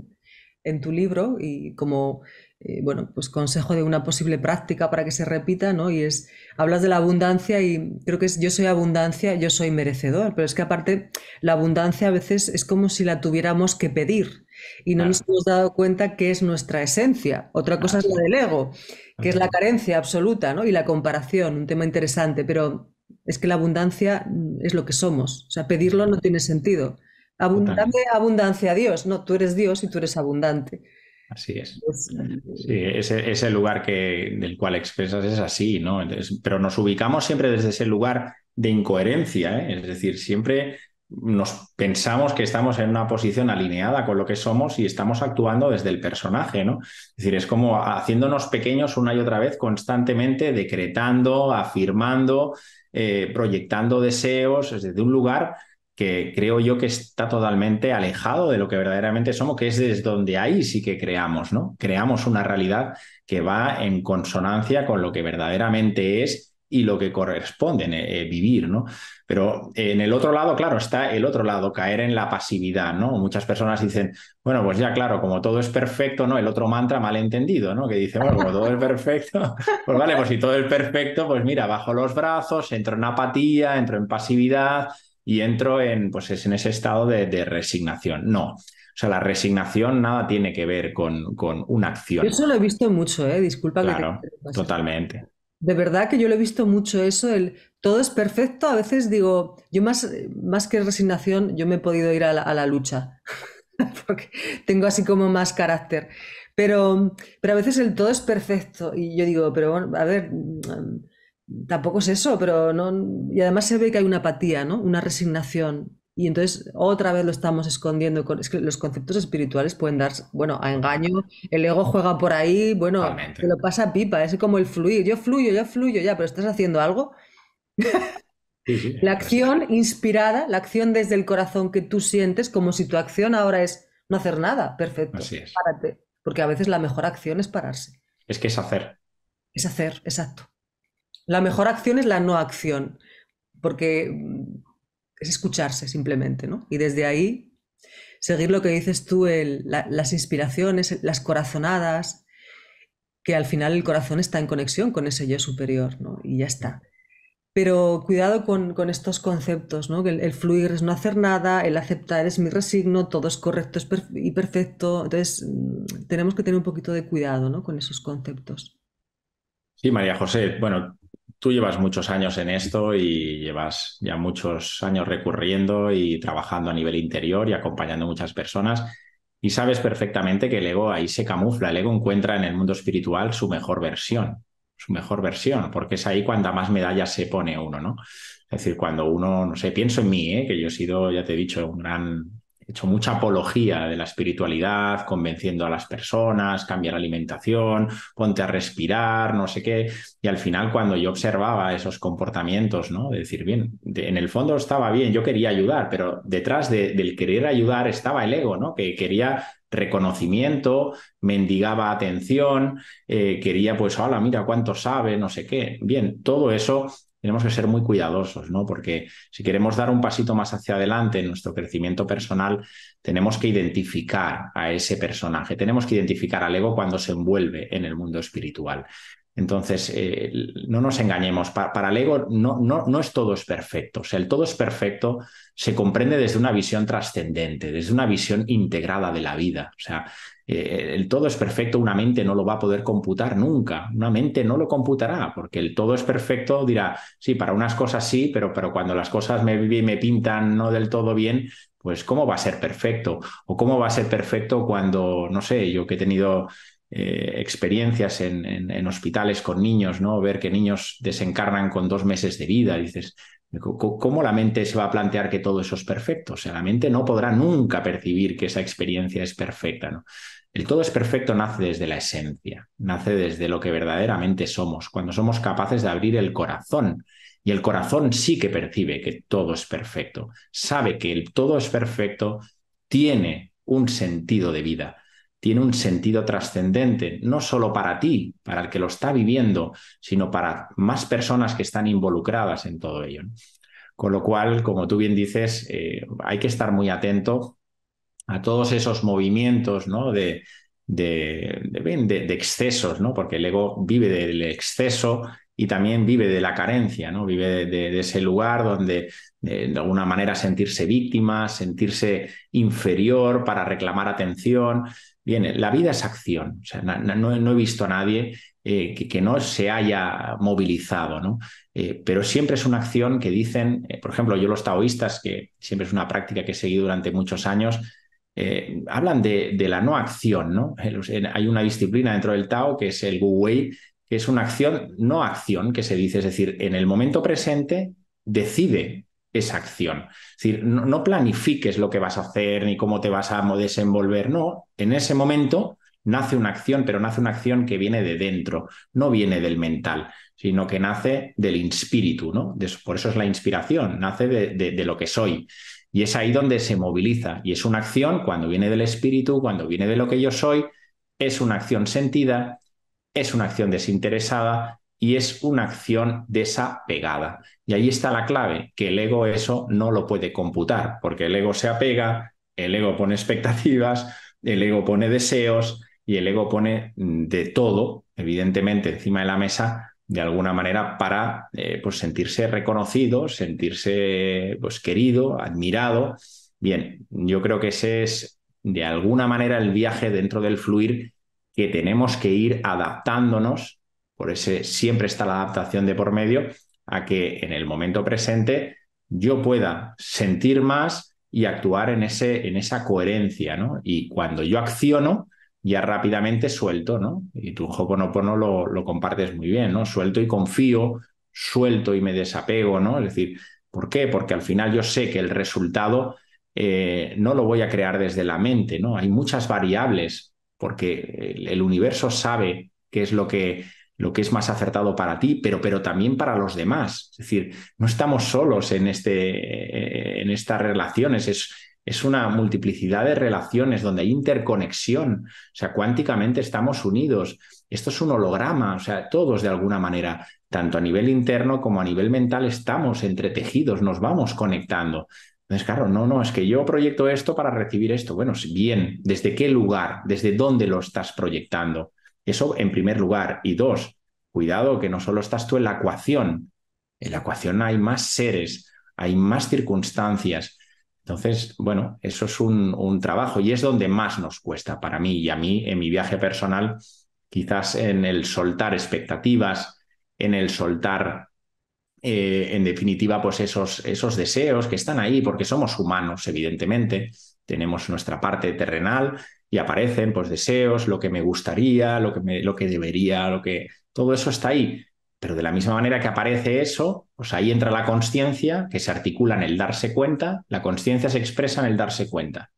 en tu libro y como eh, bueno, pues consejo de una posible práctica para que se repita, ¿no? Y es, hablas de la abundancia y creo que es yo soy abundancia, yo soy merecedor, pero es que aparte la abundancia a veces es como si la tuviéramos que pedir y no nos hemos dado cuenta que es nuestra esencia. Otra cosa es la del ego, que es la carencia absoluta, ¿no? Y la comparación, un tema interesante, pero es que la abundancia es lo que somos, o sea, pedirlo no tiene sentido. Dame abundancia a Dios, no, tú eres Dios y tú eres abundante. Así es. Sí, ese, lugar del cual expresas es así, ¿no? pero nos ubicamos siempre desde ese lugar de incoherencia, ¿eh? es decir, siempre nos pensamos que estamos en una posición alineada con lo que somos y estamos actuando desde el personaje, ¿no? Es decir, es como haciéndonos pequeños una y otra vez, constantemente decretando, afirmando, eh, proyectando deseos desde un lugar que creo yo que está totalmente alejado de lo que verdaderamente somos, que es desde donde ahí sí que creamos, ¿no? Creamos una realidad que va en consonancia con lo que verdaderamente es y lo que corresponde eh, eh, vivir, ¿no? Pero en el otro lado, claro, está el otro lado, caer en la pasividad, ¿no? Muchas personas dicen, bueno, pues ya claro, como todo es perfecto, ¿no? El otro mantra malentendido, ¿no? Que dice, bueno, como todo es perfecto, (laughs) pues vale, pues si todo es perfecto, pues mira, bajo los brazos, entro en apatía, entro en pasividad, y entro en, pues, en ese estado de, resignación. No. O sea, la resignación nada tiene que ver con, una acción. eso lo he visto mucho, ¿eh? Disculpa claro, totalmente. De verdad que yo lo he visto mucho eso, el todo es perfecto. A veces digo, yo más, más que resignación, yo me he podido ir a la, lucha, (laughs) porque tengo así como más carácter. Pero, pero a veces el todo es perfecto y yo digo, pero bueno, a ver, tampoco es eso, pero no. Y además se ve que hay una apatía, ¿no? Una resignación. Y entonces otra vez lo estamos escondiendo. Con, es que los conceptos espirituales pueden dar, bueno, a engaño. El ego juega por ahí, bueno, te lo pasa pipa. Es como el fluir. Yo fluyo, yo fluyo, ya, pero estás haciendo algo. (laughs) la acción inspirada, la acción desde el corazón que tú sientes, como si tu acción ahora es no hacer nada. Perfecto. Así es. Párate. Porque a veces la mejor acción es pararse. Es que es hacer. Es hacer, exacto. La mejor acción es la no acción, porque mm, es escucharse simplemente, ¿no? Y desde ahí seguir lo que dices tú, las inspiraciones, las corazonadas, que al final el corazón está en conexión con ese yo superior, ¿no? Y ya está. Pero cuidado con, estos conceptos, ¿no? El, el, fluir es no hacer nada, el aceptar es mi resigno, todo es correcto y perfecto. Entonces, mm, tenemos que tener un poquito de cuidado, ¿no? Con esos conceptos. Sí, María José, bueno, tú llevas muchos años en esto y llevas ya muchos años recurriendo y trabajando a nivel interior y acompañando a muchas personas. Y sabes perfectamente que el ego ahí se camufla, el ego encuentra en el mundo espiritual su mejor versión, su mejor versión, porque es ahí cuando más medallas se pone uno, ¿no? Es decir, cuando uno, no sé, pienso en mí, ¿eh? que yo he sido, ya te he dicho, un gran hecho mucha apología de la espiritualidad, convenciendo a las personas, cambiar alimentación, ponte a respirar, no sé qué. Y al final, cuando yo observaba esos comportamientos, ¿no? De decir, bien, en el fondo estaba bien, yo quería ayudar, pero detrás del querer ayudar estaba el ego, ¿no? Que quería reconocimiento, mendigaba atención, eh, quería pues, hola, mira cuánto sabe, no sé qué. Bien, todo eso tenemos que ser muy cuidadosos, ¿no? Porque si queremos dar un pasito más hacia adelante en nuestro crecimiento personal, tenemos que identificar a ese personaje, tenemos que identificar al ego cuando se envuelve en el mundo espiritual. Entonces, eh, no nos engañemos, para, el ego no, no, no, es todo es perfecto, o sea, el todo es perfecto se comprende desde una visión trascendente, desde una visión integrada de la vida, o sea, eh, el todo es perfecto, una mente no lo va a poder computar nunca, una mente no lo computará, porque el todo es perfecto dirá, sí, para unas cosas sí, pero, pero cuando las cosas me, me pintan no del todo bien, pues cómo va a ser perfecto, o cómo va a ser perfecto cuando, no sé, yo que he tenido eh, experiencias en, en, hospitales con niños, ¿no? Ver que niños desencarnan con dos meses de vida. Dices, ¿Cómo la mente se va a plantear que todo eso es perfecto? O sea, la mente no podrá nunca percibir que esa experiencia es perfecta. El todo es perfecto nace desde la esencia, nace desde lo que verdaderamente somos, cuando somos capaces de abrir el corazón. Y el corazón sí que percibe que todo es perfecto, sabe que el todo es perfecto, tiene un sentido de vida, tiene un sentido trascendente, no solo para ti, para el que lo está viviendo, sino para más personas que están involucradas en todo ello. Con lo cual, como tú bien dices, eh, hay que estar muy atento a todos esos movimientos ¿no? de, de, de, excesos, ¿no? porque el ego vive del exceso y también vive de la carencia, ¿no? vive de ese lugar donde de alguna manera sentirse víctima, sentirse inferior para reclamar atención. Bien, la vida es acción. no, he visto a nadie eh, que, no se haya movilizado, ¿no? Eh, pero siempre es una acción que dicen, eh, por ejemplo, yo los taoístas, que siempre es una práctica que he seguido durante muchos años, hablan de, la no acción, ¿no? Hay una disciplina dentro del Tao que es el Wu Wei, que es una acción no acción, que se dice, es decir, en el momento presente decide esa acción. decir, no, planifiques lo que vas a hacer ni cómo te vas a desenvolver, no. En ese momento nace una acción, pero nace una acción que viene de dentro, no viene del mental, sino que nace del espíritu, ¿no? por eso es la inspiración, nace de lo que soy. Y es ahí donde se moviliza. Y es una acción cuando viene del espíritu, cuando viene de lo que yo soy, es una acción sentida, es una acción desinteresada y es una acción desapegada. Y ahí está la clave, que el ego eso no lo puede computar, porque el ego se apega, el ego pone expectativas, el ego pone deseos y el ego pone mm, de todo, evidentemente, encima de la mesa, de alguna manera para eh, pues sentirse reconocido, sentirse pues, querido, admirado. Bien, yo creo que ese es de alguna manera el viaje dentro del fluir que tenemos que ir adaptándonos por ese siempre está la adaptación de por medio a que en el momento presente yo pueda sentir más y actuar en, ese, en esa coherencia, ¿no? Y cuando yo acciono, ya rápidamente suelto, ¿no? Y tú, Hoponopono lo, lo compartes muy bien, ¿no? Suelto y confío, suelto y me desapego, ¿no? Es decir, ¿por qué? Porque al final yo sé que el resultado eh, no lo voy a crear desde la mente, ¿no? Hay muchas variables, porque el, el universo sabe qué es lo que lo que es más acertado para ti, pero, pero también para los demás. Es decir, no estamos solos en, este, en estas relaciones, es, es una multiplicidad de relaciones donde hay interconexión, o sea, cuánticamente estamos unidos. Esto es un holograma, o sea, todos de alguna manera, tanto a nivel interno como a nivel mental, estamos entretejidos, nos vamos conectando. Entonces, claro, no, no, es que yo proyecto esto para recibir esto. Bueno, bien, ¿desde qué lugar? ¿Desde dónde lo estás proyectando? Eso en primer lugar. Y dos, cuidado que no solo estás tú en la ecuación. En la ecuación hay más seres, hay más circunstancias. Entonces, bueno, eso es un, trabajo y es donde más nos cuesta para mí y a mí en mi viaje personal, quizás en el soltar expectativas, en el soltar eh, en definitiva, pues esos, esos, deseos que están ahí, porque somos humanos, evidentemente, tenemos nuestra parte terrenal y aparecen pues deseos, lo que me gustaría, lo que, me, lo que debería, lo que... Todo eso está ahí. Pero de la misma manera que aparece eso, pues ahí entra la conciencia que se articula en el darse cuenta, la conciencia se expresa en el darse cuenta.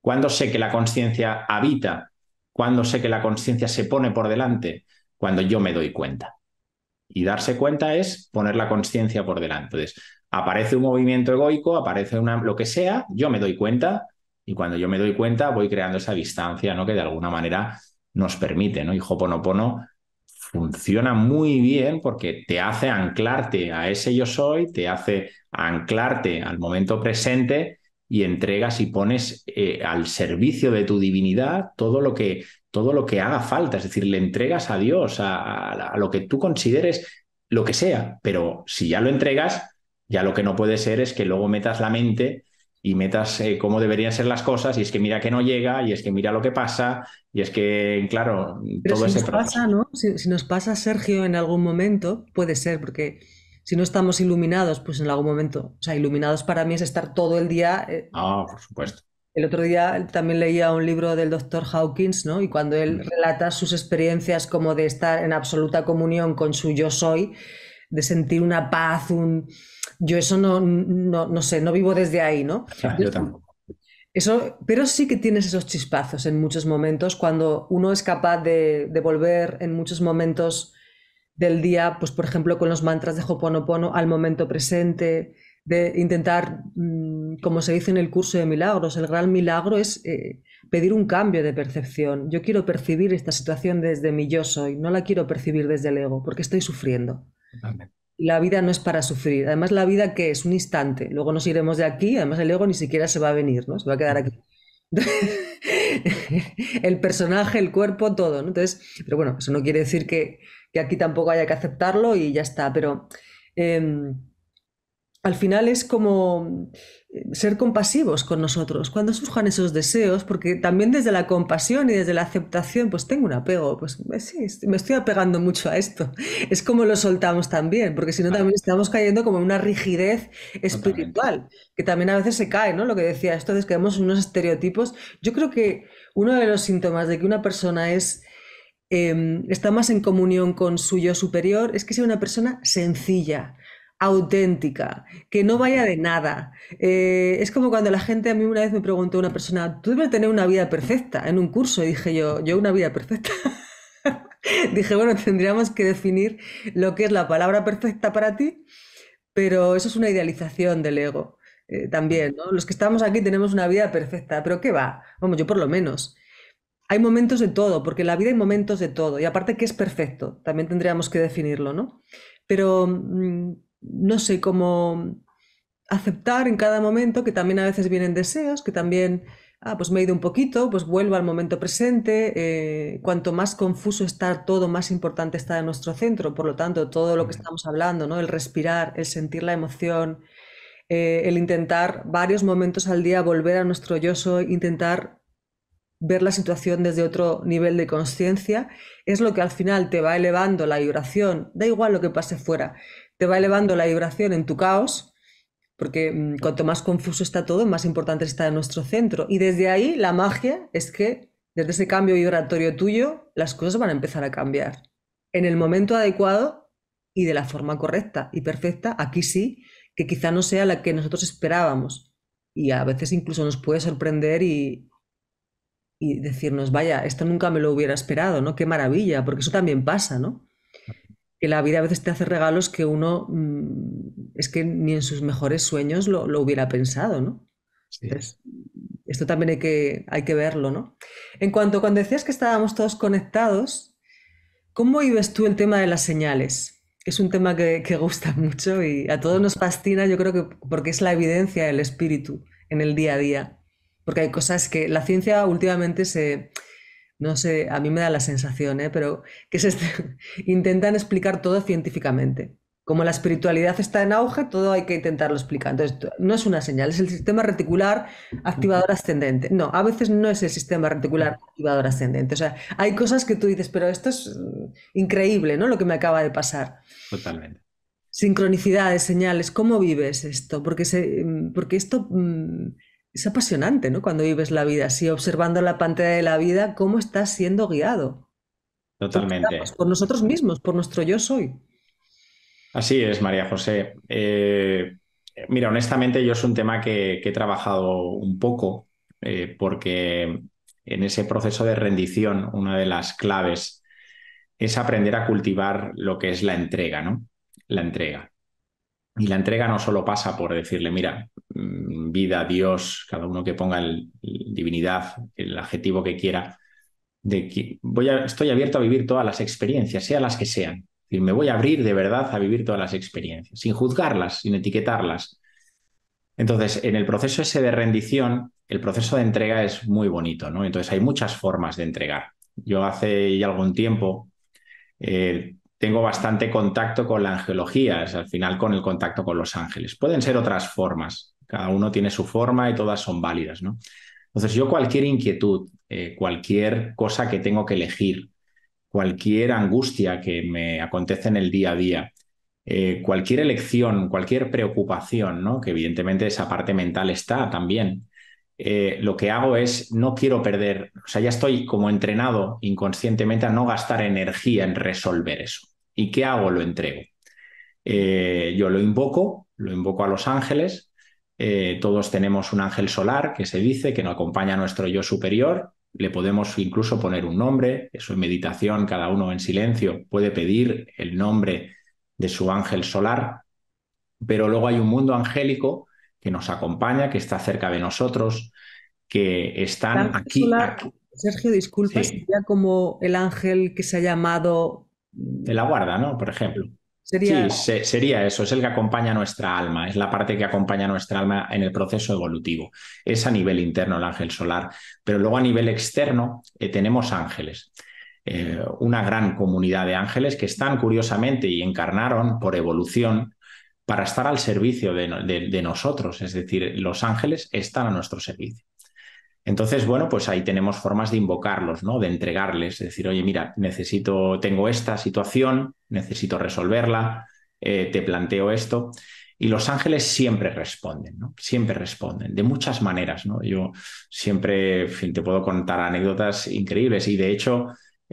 Cuando sé que la conciencia habita, cuando sé que la conciencia se pone por delante, cuando yo me doy cuenta. Y darse cuenta es poner la conciencia por delante. Entonces, aparece un movimiento egoico, aparece una, lo que sea, yo me doy cuenta, y cuando yo me doy cuenta, voy creando esa distancia, ¿no? Que de alguna manera nos permite, ¿no? Y Hoponopono funciona muy bien porque te hace anclarte a ese yo soy, te hace anclarte al momento presente y entregas y pones eh, al servicio de tu divinidad todo lo que todo lo que haga falta, es decir, le entregas a Dios, a lo que tú consideres, lo que sea, pero si ya lo entregas, ya lo que no puede ser es que luego metas la mente y metas eh, cómo deberían ser las cosas, y es que mira que no llega, y es que mira lo que pasa, y es que, claro, todo si nos Pasa, ¿no? Si, nos pasa, Sergio, en algún momento, puede ser, porque si no estamos iluminados, pues en algún momento, o sea, iluminados para mí es estar todo el día. Eh, ah, por supuesto. El otro día también leía un libro del doctor Hawkins, ¿no? Y cuando él mm. relata sus experiencias como de estar en absoluta comunión con su yo soy, de sentir una paz, un, yo eso no, no, no sé, no vivo desde ahí, ¿no? (laughs) Ah, yo tampoco. Eso, pero sí que tienes esos chispazos en muchos momentos, cuando uno es capaz de, volver en muchos momentos del día, pues por ejemplo con los mantras de Hoponopono al momento presente, de intentar, mm, como se dice en el curso de milagros, el gran milagro es eh, pedir un cambio de percepción. Yo quiero percibir esta situación desde mi yo soy, no la quiero percibir desde el ego, porque estoy sufriendo. La vida no es para sufrir. Además, la vida que es un instante. Luego nos iremos de aquí. Además, el ego ni siquiera se va a venir, ¿no? Se va a quedar aquí. (laughs) el personaje, el cuerpo, todo, ¿no? Entonces, pero bueno, eso no quiere decir que, aquí tampoco haya que aceptarlo y ya está. Pero em, al final es como ser compasivos con nosotros, cuando surjan esos deseos, porque también desde la compasión y desde la aceptación, pues tengo un apego, pues eh, sí, me estoy apegando mucho a esto. Es como lo soltamos también, porque si no también estamos cayendo como una rigidez espiritual, que también a veces se cae, ¿no? Lo que decía, esto es que vemos unos estereotipos. Yo creo que uno de los síntomas de que una persona es em, está más en comunión con su yo superior es que sea una persona sencilla, auténtica, que no vaya de nada. Eh, es como cuando la gente, a mí una vez me preguntó una persona, tú debes tener una vida perfecta en un curso, y dije yo, yo una vida perfecta. (laughs) dije, bueno, tendríamos que definir lo que es la palabra perfecta para ti, pero eso es una idealización del ego. Eh, también, ¿no? Los que estamos aquí tenemos una vida perfecta, pero ¿qué va? Vamos, yo por lo menos. Hay momentos de todo, porque en la vida hay momentos de todo, y aparte que es perfecto, también tendríamos que definirlo, ¿no? Pero mm, no sé, cómo aceptar en cada momento que también a veces vienen deseos, que también, ah, pues me he ido un poquito, pues vuelvo al momento presente, eh, cuanto más confuso está todo, más importante está en nuestro centro, por lo tanto, todo lo que estamos hablando, ¿no? El respirar, el sentir la emoción, eh, el intentar varios momentos al día volver a nuestro yo soy, intentar ver la situación desde otro nivel de conciencia, es lo que al final te va elevando la vibración, da igual lo que pase fuera te va elevando la vibración en tu caos, porque mm, cuanto más confuso está todo, más importante está nuestro centro. Y desde ahí la magia es que desde ese cambio vibratorio tuyo, las cosas van a empezar a cambiar. En el momento adecuado y de la forma correcta y perfecta, aquí sí, que quizá no sea la que nosotros esperábamos. Y a veces incluso nos puede sorprender y, y decirnos, vaya, esto nunca me lo hubiera esperado, ¿no? Qué maravilla, porque eso también pasa, ¿no? que la vida a veces te hace regalos que uno mm, es que ni en sus mejores sueños lo, hubiera pensado, ¿no? esto también hay que, hay que verlo, ¿no? En cuanto cuando decías que estábamos todos conectados, ¿cómo vives tú el tema de las señales? Es un tema que, que gusta (laughs) mucho y a todos nos fascina, yo creo que porque es la evidencia del espíritu en el día a día. Porque hay cosas que la ciencia últimamente se, no sé, a mí me da la sensación, ¿eh? pero que este? se (laughs) intentan explicar todo científicamente. Como la espiritualidad está en auge, todo hay que intentarlo explicar. Entonces, no es una señal, es el sistema reticular activador ascendente. No, a veces no es el sistema reticular activador ascendente. O sea, hay cosas que tú dices, pero esto es mm, increíble, ¿no? Lo que me acaba de pasar. Totalmente. Sincronicidades, señales, ¿cómo vives esto? Porque, se, mm, porque esto mm, es apasionante, ¿no? Cuando vives la vida así, observando la pantalla de la vida, cómo estás siendo guiado. Totalmente. Por nosotros mismos, por nuestro yo soy. Así es, María José. Eh, mira, honestamente yo es un tema que, he trabajado un poco eh, porque en ese proceso de rendición una de las claves es aprender a cultivar lo que es la entrega, ¿no? La entrega. Y la entrega no solo pasa por decirle, mira, mm, vida, Dios, cada uno que ponga el, divinidad, el adjetivo que quiera, de que voy estoy abierto a vivir todas las experiencias, sean las que sean. Y me voy a abrir de verdad a vivir todas las experiencias, sin juzgarlas, sin etiquetarlas. Entonces, en el proceso ese de rendición, el proceso de entrega es muy bonito, ¿no? Entonces hay muchas formas de entregar. Yo hace ya algún tiempo eh, tengo bastante contacto con la angelología, es al final con el contacto con los ángeles. Pueden ser otras formas, cada uno tiene su forma y todas son válidas, ¿no? Entonces yo cualquier inquietud, eh, cualquier cosa que tengo que elegir, cualquier angustia que me acontece en el día a día, eh, cualquier elección, cualquier preocupación, ¿no? que evidentemente esa parte mental está también, eh, lo que hago es no quiero perder, o sea, ya estoy como entrenado inconscientemente a no gastar energía en resolver eso. ¿Y qué hago? Lo entrego. Eh, yo lo invoco, lo invoco a los ángeles. Eh, todos tenemos un ángel solar que se dice que nos acompaña a nuestro yo superior. Le podemos incluso poner un nombre. Eso en meditación, cada uno en silencio puede pedir el nombre de su ángel solar. Pero luego hay un mundo angélico que nos acompaña, que está cerca de nosotros, que están aquí, Sergio, disculpa, sí. como el ángel que se ha llamado de la guarda, ¿no? Por ejemplo. Sería... Sí, sería eso, es el que acompaña nuestra alma, es la parte que acompaña nuestra alma en el proceso evolutivo. Es a nivel interno el ángel solar, pero luego a nivel externo eh, tenemos ángeles. Eh, una gran comunidad de ángeles que están curiosamente y encarnaron por evolución para estar al servicio de nosotros, es decir, los ángeles están a nuestro servicio. Entonces, bueno, pues ahí tenemos formas de invocarlos, ¿no? De entregarles, decir, oye, mira, necesito, tengo esta situación, necesito resolverla, eh, te planteo esto. Y los ángeles siempre responden, ¿no? Siempre responden, de muchas maneras, ¿no? Yo siempre, en fin, te puedo contar anécdotas increíbles y de hecho,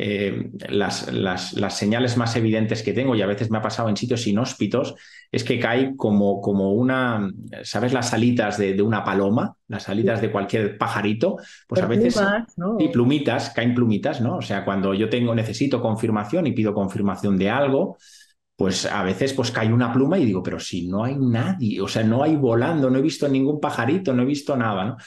eh, las, las, señales más evidentes que tengo, y a veces me ha pasado en sitios inhóspitos, es que cae como, como una, ¿sabes? Las alitas de, una paloma, las alitas de cualquier pajarito, pues a veces... Y plumitas, caen plumitas, ¿no? O sea, cuando yo tengo, necesito confirmación y pido confirmación de algo, pues a veces pues cae una pluma y digo, pero si no hay nadie, o sea, no hay volando, no he visto ningún pajarito, no he visto nada, ¿no?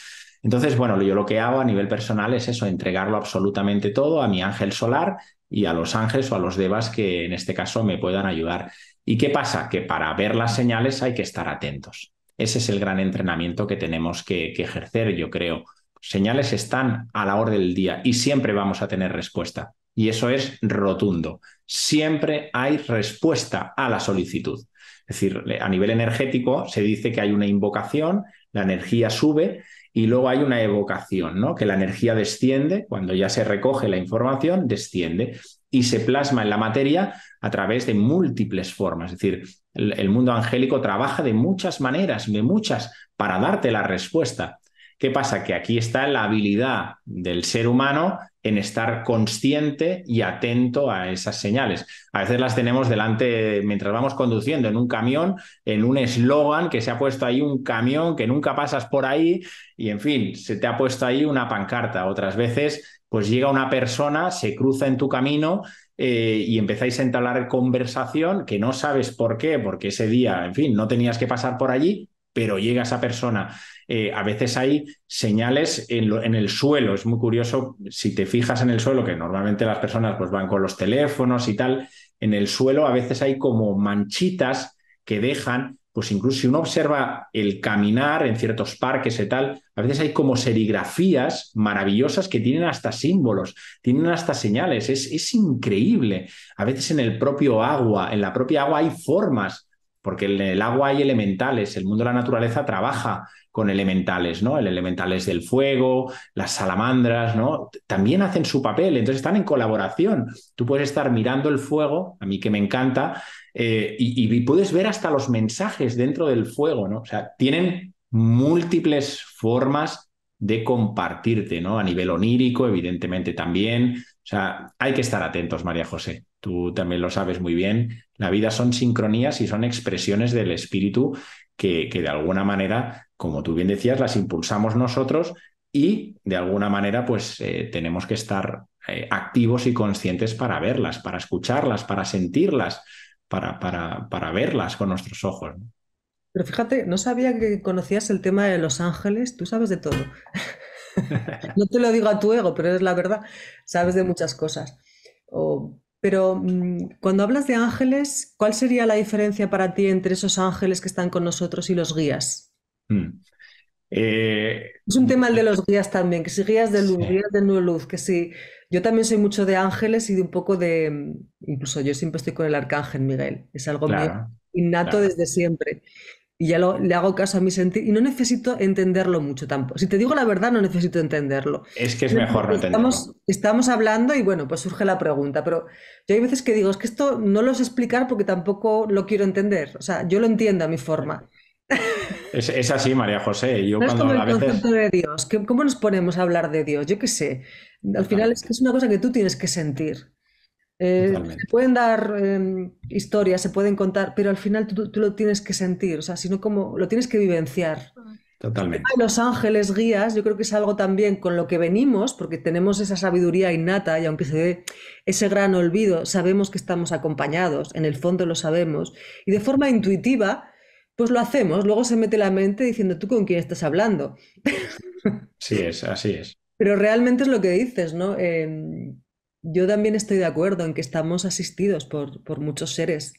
Entonces, bueno, yo lo que hago a nivel personal es eso, entregarlo absolutamente todo a mi ángel solar y a los ángeles o a los devas que en este caso me puedan ayudar. ¿Y qué pasa? Que para ver las señales hay que estar atentos. Ese es el gran entrenamiento que tenemos que, ejercer, yo creo. Señales están a la hora del día y siempre vamos a tener respuesta. Y eso es rotundo. Siempre hay respuesta a la solicitud. Es decir, a nivel energético se dice que hay una invocación, la energía sube y luego hay una evocación, ¿no? que la energía desciende, cuando ya se recoge la información, desciende y se plasma en la materia a través de múltiples formas. Es decir, el, el mundo angélico trabaja de muchas maneras, de muchas, para darte la respuesta. ¿Qué pasa? Que aquí está la habilidad del ser humano en estar consciente y atento a esas señales. A veces las tenemos delante mientras vamos conduciendo en un camión, en un eslogan que se ha puesto ahí un camión que nunca pasas por ahí y en fin, se te ha puesto ahí una pancarta. Otras veces pues llega una persona, se cruza en tu camino eh, y empezáis a entablar conversación que no sabes por qué, porque ese día, en fin, no tenías que pasar por allí, pero llega esa persona. Eh, a veces hay señales en, el suelo. Es muy curioso, si te fijas en el suelo, que normalmente las personas pues, van con los teléfonos y tal, en el suelo a veces hay como manchitas que dejan, pues incluso si uno observa el caminar en ciertos parques y tal, a veces hay como serigrafías maravillosas que tienen hasta símbolos, tienen hasta señales, es, es increíble. A veces en el propio agua, en la propia agua hay formas, porque en el agua hay elementales, el mundo de la naturaleza trabaja con elementales, ¿no? El es del fuego, las salamandras, ¿no? También hacen su papel, entonces están en colaboración. Tú puedes estar mirando el fuego, a mí que me encanta, eh, y, y, puedes ver hasta los mensajes dentro del fuego, ¿no? O sea, tienen múltiples formas de compartirte, ¿no? A nivel onírico, evidentemente también. O sea, hay que estar atentos, María José. Tú también lo sabes muy bien. La vida son sincronías y son expresiones del espíritu que, de alguna manera, como tú bien decías, las impulsamos nosotros y de alguna manera pues eh, tenemos que estar eh, activos y conscientes para verlas, para escucharlas, para sentirlas, para, para, para verlas con nuestros ojos. Pero fíjate, no sabía que conocías el tema de Los Ángeles, tú sabes de todo. (laughs) no te lo digo a tu ego, pero es la verdad, sabes de muchas cosas. O pero mm, cuando hablas de ángeles, ¿cuál sería la diferencia para ti entre esos ángeles que están con nosotros y los guías? Hmm. Eh, es un tema el de eh, los guías también, que si guías de luz, guías de nueva luz, que si yo también soy mucho de ángeles y de un poco de, mm, incluso yo siempre estoy con el arcángel Miguel, es algo innato desde siempre y ya lo, le hago caso a mi sentir y no necesito entenderlo mucho tampoco. Si te digo la verdad, no necesito entenderlo. Es que es mejor no entenderlo. Estamos, hablando y bueno, pues surge la pregunta, pero yo hay veces que digo, es que esto no lo sé explicar porque tampoco lo quiero entender, o sea, yo lo entiendo a mi forma. Es, así, María José. Yo como ¿Cómo nos ponemos a hablar de Dios? Yo qué sé. Al final es que es una cosa que tú tienes que sentir. Eh, se pueden dar em, historias, se pueden contar, pero al final tú, lo tienes que sentir, o sea, sino como lo tienes que vivenciar. Totalmente. Los ángeles guías, yo creo que es algo también con lo que venimos, porque tenemos esa sabiduría innata y aunque se dé ese gran olvido, sabemos que estamos acompañados, en el fondo lo sabemos, y de forma intuitiva, pues lo hacemos. Luego se mete la mente diciendo, ¿tú con quién estás hablando? Sí, es, así es. Pero realmente es lo que dices, ¿no? Em, yo también estoy de acuerdo en que estamos asistidos por, muchos seres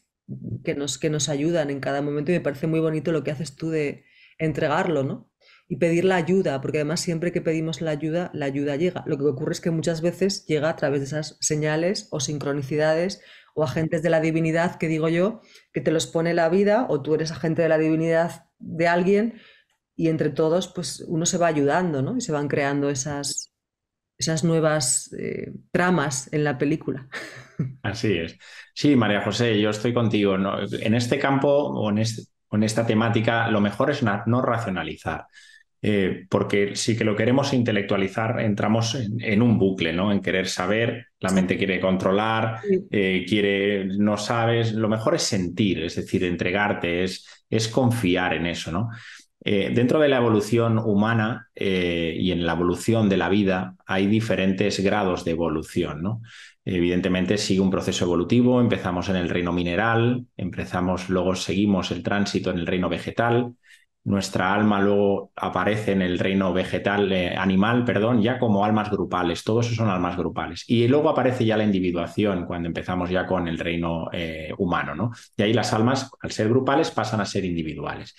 que nos, que nos ayudan en cada momento y me parece muy bonito lo que haces tú de entregarlo, ¿no? Y pedir la ayuda, porque además siempre que pedimos la ayuda, la ayuda llega. Lo que ocurre es que muchas veces llega a través de esas señales o sincronicidades o agentes de la divinidad que digo yo, que te los pone la vida o tú eres agente de la divinidad de alguien y entre todos pues uno se va ayudando, ¿no? Y se van creando esas, esas nuevas eh, tramas en la película. Así es. Sí, María José, yo estoy contigo. En este campo o en, este, en, esta temática, lo mejor es no racionalizar. Eh, porque si que lo queremos intelectualizar, entramos en, un bucle, ¿no? En querer saber, la mente quiere controlar, eh, quiere, no sabes, lo mejor es sentir, es decir, entregarte, es, es confiar en eso, ¿no? Eh, dentro de la evolución humana eh, y en la evolución de la vida hay diferentes grados de evolución. ¿no? Evidentemente sigue un proceso evolutivo, empezamos en el reino mineral, empezamos, luego seguimos el tránsito en el reino vegetal, nuestra alma luego aparece en el reino vegetal, eh, animal, perdón, ya como almas grupales, Todos esos son almas grupales. Y luego aparece ya la individuación cuando empezamos ya con el reino humano, ¿no? Y ahí las almas, al ser grupales, pasan a ser individuales.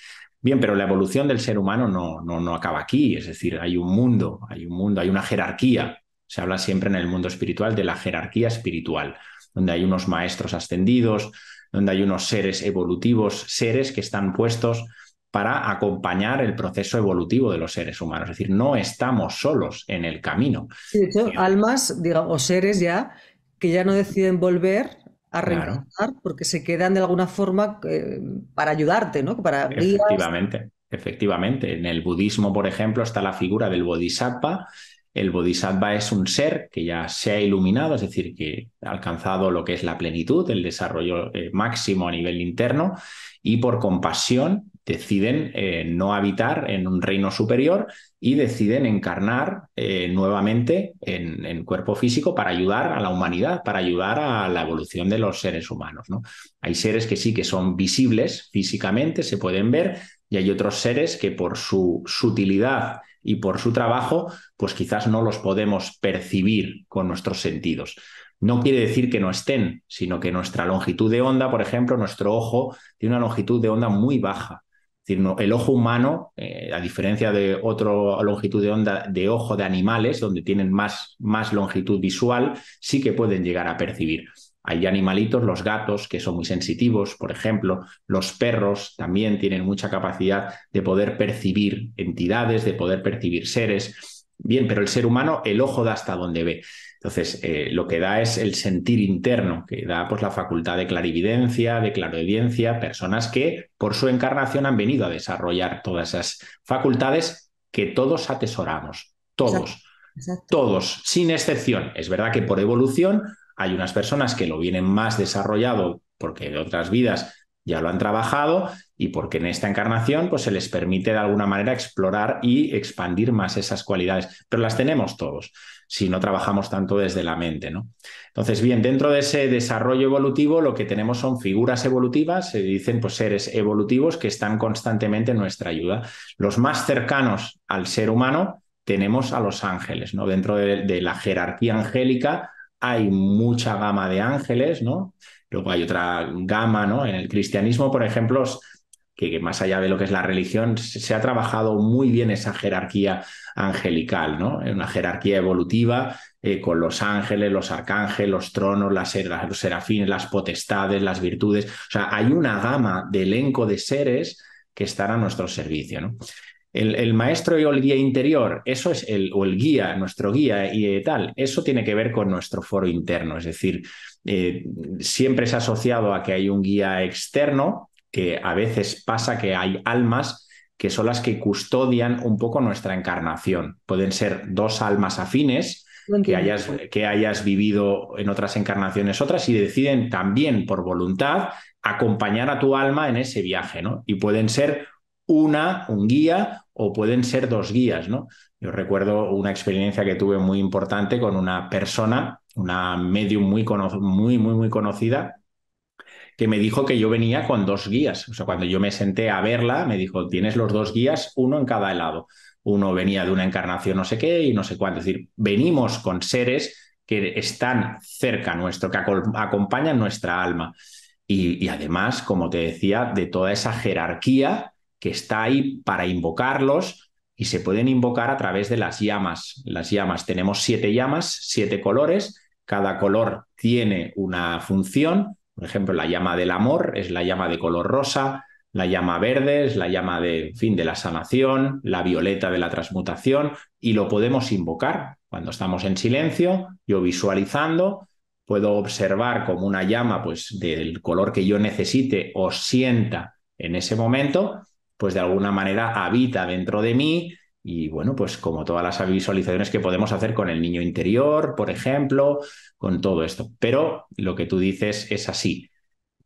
Bien, pero la evolución del ser humano no, no, acaba aquí, es decir, hay un mundo, hay un mundo, hay una jerarquía. Se habla siempre en el mundo espiritual de la jerarquía espiritual, donde hay unos maestros ascendidos, donde hay unos seres evolutivos, seres que están puestos para acompañar el proceso evolutivo de los seres humanos. Es decir, no estamos solos en el camino. de hecho, almas, digamos, o seres ya que ya no deciden volver a reemplazar... porque se quedan de alguna forma eh, para ayudarte, ¿no? Para efectivamente, efectivamente. En el budismo, por ejemplo, está la figura del bodhisattva. El bodhisattva es un ser que ya se ha iluminado, es decir, que ha alcanzado lo que es la plenitud, el desarrollo eh, máximo a nivel interno, y por compasión deciden eh, no habitar en un reino superior y deciden encarnar eh, nuevamente en, en, cuerpo físico para ayudar a la humanidad, para ayudar a la evolución de los seres humanos. ¿no? Hay seres que sí que son visibles físicamente, se pueden ver, y hay otros seres que por su sutilidad y por su trabajo, pues quizás no los podemos percibir con nuestros sentidos. No quiere decir que no estén, sino que nuestra longitud de onda, por ejemplo, nuestro ojo tiene una longitud de onda muy baja decir, el ojo humano, eh, a diferencia de otro longitud de onda de ojo de animales, donde tienen más, más longitud visual, sí que pueden llegar a percibir. Hay animalitos, los gatos, que son muy sensitivos, por ejemplo, los perros también tienen mucha capacidad de poder percibir entidades, de poder percibir seres. Bien, pero el ser humano, el ojo da hasta donde ve. Entonces, eh, lo que da es el sentir interno, que da pues, la facultad de clarividencia, de clarividencia, personas que por su encarnación han venido a desarrollar todas esas facultades que todos atesoramos, todos, todos, sin excepción. Es verdad que por evolución hay unas personas que lo vienen más desarrollado porque de otras vidas ya lo han trabajado y porque en esta encarnación pues, se les permite de alguna manera explorar y expandir más esas cualidades, pero las tenemos todos si no trabajamos tanto desde la mente. ¿no? Entonces, bien, dentro de ese desarrollo evolutivo lo que tenemos son figuras evolutivas, se dicen pues, seres evolutivos que están constantemente en nuestra ayuda. Los más cercanos al ser humano tenemos a los ángeles, ¿no? Dentro de, la jerarquía angélica hay mucha gama de ángeles, ¿no? Luego hay otra gama, ¿no? En el cristianismo, por ejemplo, que, más allá de lo que es la religión, se, ha trabajado muy bien esa jerarquía angelical, ¿no? Una jerarquía evolutiva eh, con los ángeles, los arcángeles, los tronos, las, los serafines, las potestades, las virtudes. O sea, hay una gama de elenco de seres que están a nuestro servicio, El, maestro y el guía interior, eso es el, o el guía, nuestro guía y eh, tal, eso tiene que ver con nuestro foro interno, es decir, eh, siempre se ha asociado a que hay un guía externo que a veces pasa que hay almas que son las que custodian un poco nuestra encarnación. Pueden ser dos almas afines que hayas, que hayas vivido en otras encarnaciones otras y deciden también por voluntad acompañar a tu alma en ese viaje, ¿no? Y pueden ser una, un guía, o pueden ser dos guías, ¿no? Yo recuerdo una experiencia que tuve muy importante con una persona, una medium muy, muy, muy, muy conocida, que me dijo que yo venía con dos guías. O sea, cuando yo me senté a verla, me dijo, tienes los dos guías, uno en cada lado. Uno venía de una encarnación no sé qué y no sé cuándo. Es decir, venimos con seres que están cerca nuestro, que acompañan nuestra alma. y, además, como te decía, de toda esa jerarquía que está ahí para invocarlos y se pueden invocar a través de las llamas. Las llamas, tenemos siete llamas, siete colores, cada color tiene una función por ejemplo, la llama del amor es la llama de color rosa, la llama verde es la llama de fin de la sanación, la violeta de la transmutación y lo podemos invocar cuando estamos en silencio, yo visualizando puedo observar como una llama pues del color que yo necesite o sienta en ese momento, pues de alguna manera habita dentro de mí y bueno, pues como todas las visualizaciones que podemos hacer con el niño interior, por ejemplo, con todo esto. Pero lo que tú dices es así.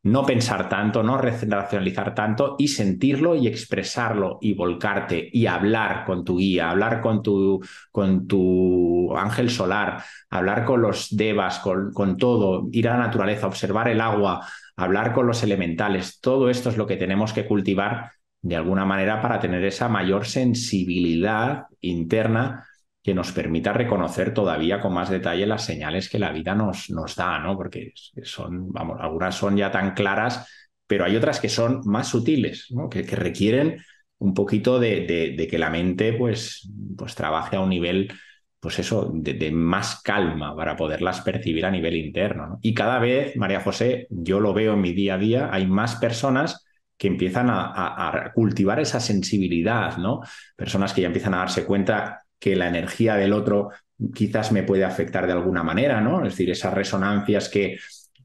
No pensar tanto, no racionalizar tanto y sentirlo y expresarlo y volcarte y hablar con tu guía, hablar con tu, con tu ángel solar, hablar con los devas, con, con todo, ir a la naturaleza, observar el agua, hablar con los elementales. Todo esto es lo que tenemos que cultivar de alguna manera para tener esa mayor sensibilidad interna que nos permita reconocer todavía con más detalle las señales que la vida nos, nos da, ¿no? Porque son, vamos, algunas son ya tan claras, pero hay otras que son más sutiles, ¿no? que, requieren un poquito de, de, que la mente pues, pues, trabaje a un nivel, pues eso, de, más calma para poderlas percibir a nivel interno. Y cada vez, María José, yo lo veo en mi día a día, hay más personas que empiezan a, cultivar esa sensibilidad, ¿no? Personas que ya empiezan a darse cuenta que la energía del otro quizás me puede afectar de alguna manera, ¿no? Es decir, esas resonancias que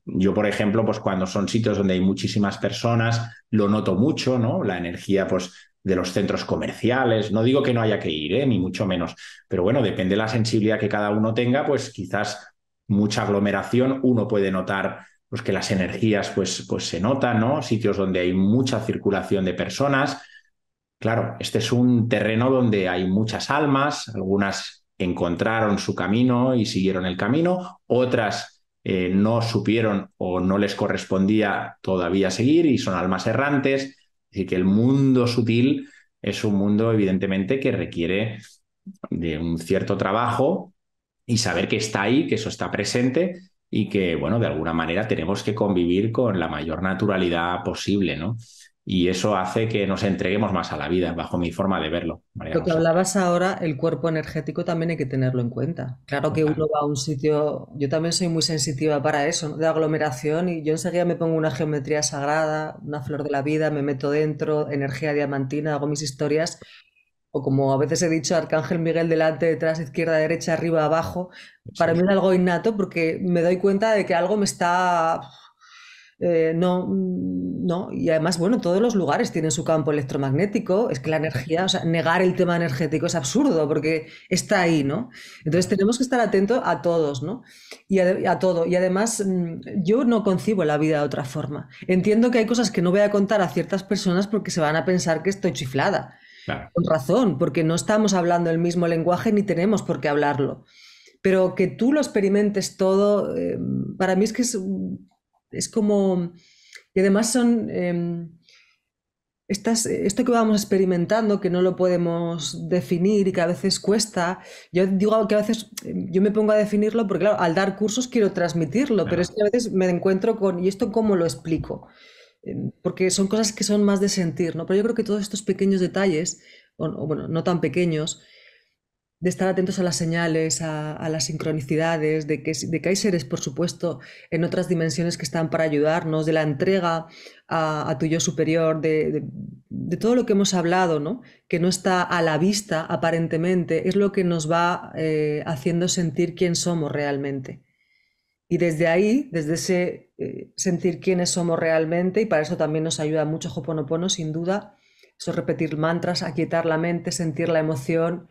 yo, por ejemplo, pues cuando son sitios donde hay muchísimas personas, lo noto mucho, ¿no? La energía, pues de los centros comerciales, no digo que no haya que ir, ¿eh? ni mucho menos, pero bueno, depende de la sensibilidad que cada uno tenga, pues quizás mucha aglomeración, uno puede notar pues que las energías pues, pues se notan, ¿no? Sitios donde hay mucha circulación de personas. Claro, este es un terreno donde hay muchas almas, algunas encontraron su camino y siguieron el camino, otras eh, no supieron o no les correspondía todavía seguir y son almas errantes. Así que el mundo sutil es un mundo evidentemente que requiere de un cierto trabajo y saber que está ahí, que eso está presente y que, bueno, de alguna manera tenemos que convivir con la mayor naturalidad posible, ¿no? Y eso hace que nos entreguemos más a la vida, bajo mi forma de verlo. Lo que hablabas ahora, el cuerpo energético también hay que tenerlo en cuenta. Claro que uno va a un sitio, yo también soy muy sensitiva para eso, de aglomeración, y yo enseguida me pongo una geometría sagrada, una flor de la vida, me meto dentro, energía diamantina, hago mis historias, o como a veces he dicho, Arcángel Miguel delante, detrás, izquierda, derecha, arriba, abajo, para mí es algo innato porque me doy cuenta de que algo me está... Eh, no, mm, no, y además, bueno, todos los lugares tienen su campo electromagnético, es que la energía, o sea, negar el tema energético es absurdo porque está ahí, ¿no? Entonces tenemos que estar atentos a todos, ¿no? Y a, todo. Y además, mm, yo no concibo la vida de otra forma. Entiendo que hay cosas que no voy a contar a ciertas personas porque se van a pensar que estoy chiflada. Con razón, porque no estamos hablando el mismo lenguaje ni tenemos por qué hablarlo. Pero que tú lo experimentes todo, eh, para mí es que es, como... Y además son... Em, esto que vamos experimentando, que no lo podemos definir y que a veces cuesta, yo digo que a veces em, yo me pongo a definirlo porque, claro, al dar cursos quiero transmitirlo, pero es que a veces me encuentro con, ¿y esto cómo lo explico? porque son cosas que son más de sentir, ¿no? Pero yo creo que todos estos pequeños detalles, o, bueno, no tan pequeños, de estar atentos a las señales, a, las sincronicidades, de que, de hay seres, por supuesto, en otras dimensiones que están para ayudarnos, de la entrega a, tu yo superior, de, todo lo que hemos hablado, ¿no? que no está a la vista aparentemente, es lo que nos va eh, haciendo sentir quién somos realmente. Y desde ahí, desde ese eh, sentir quiénes somos realmente, y para eso también nos ayuda mucho Hoponopono, sin duda, eso repetir mantras, aquietar la mente, sentir la emoción,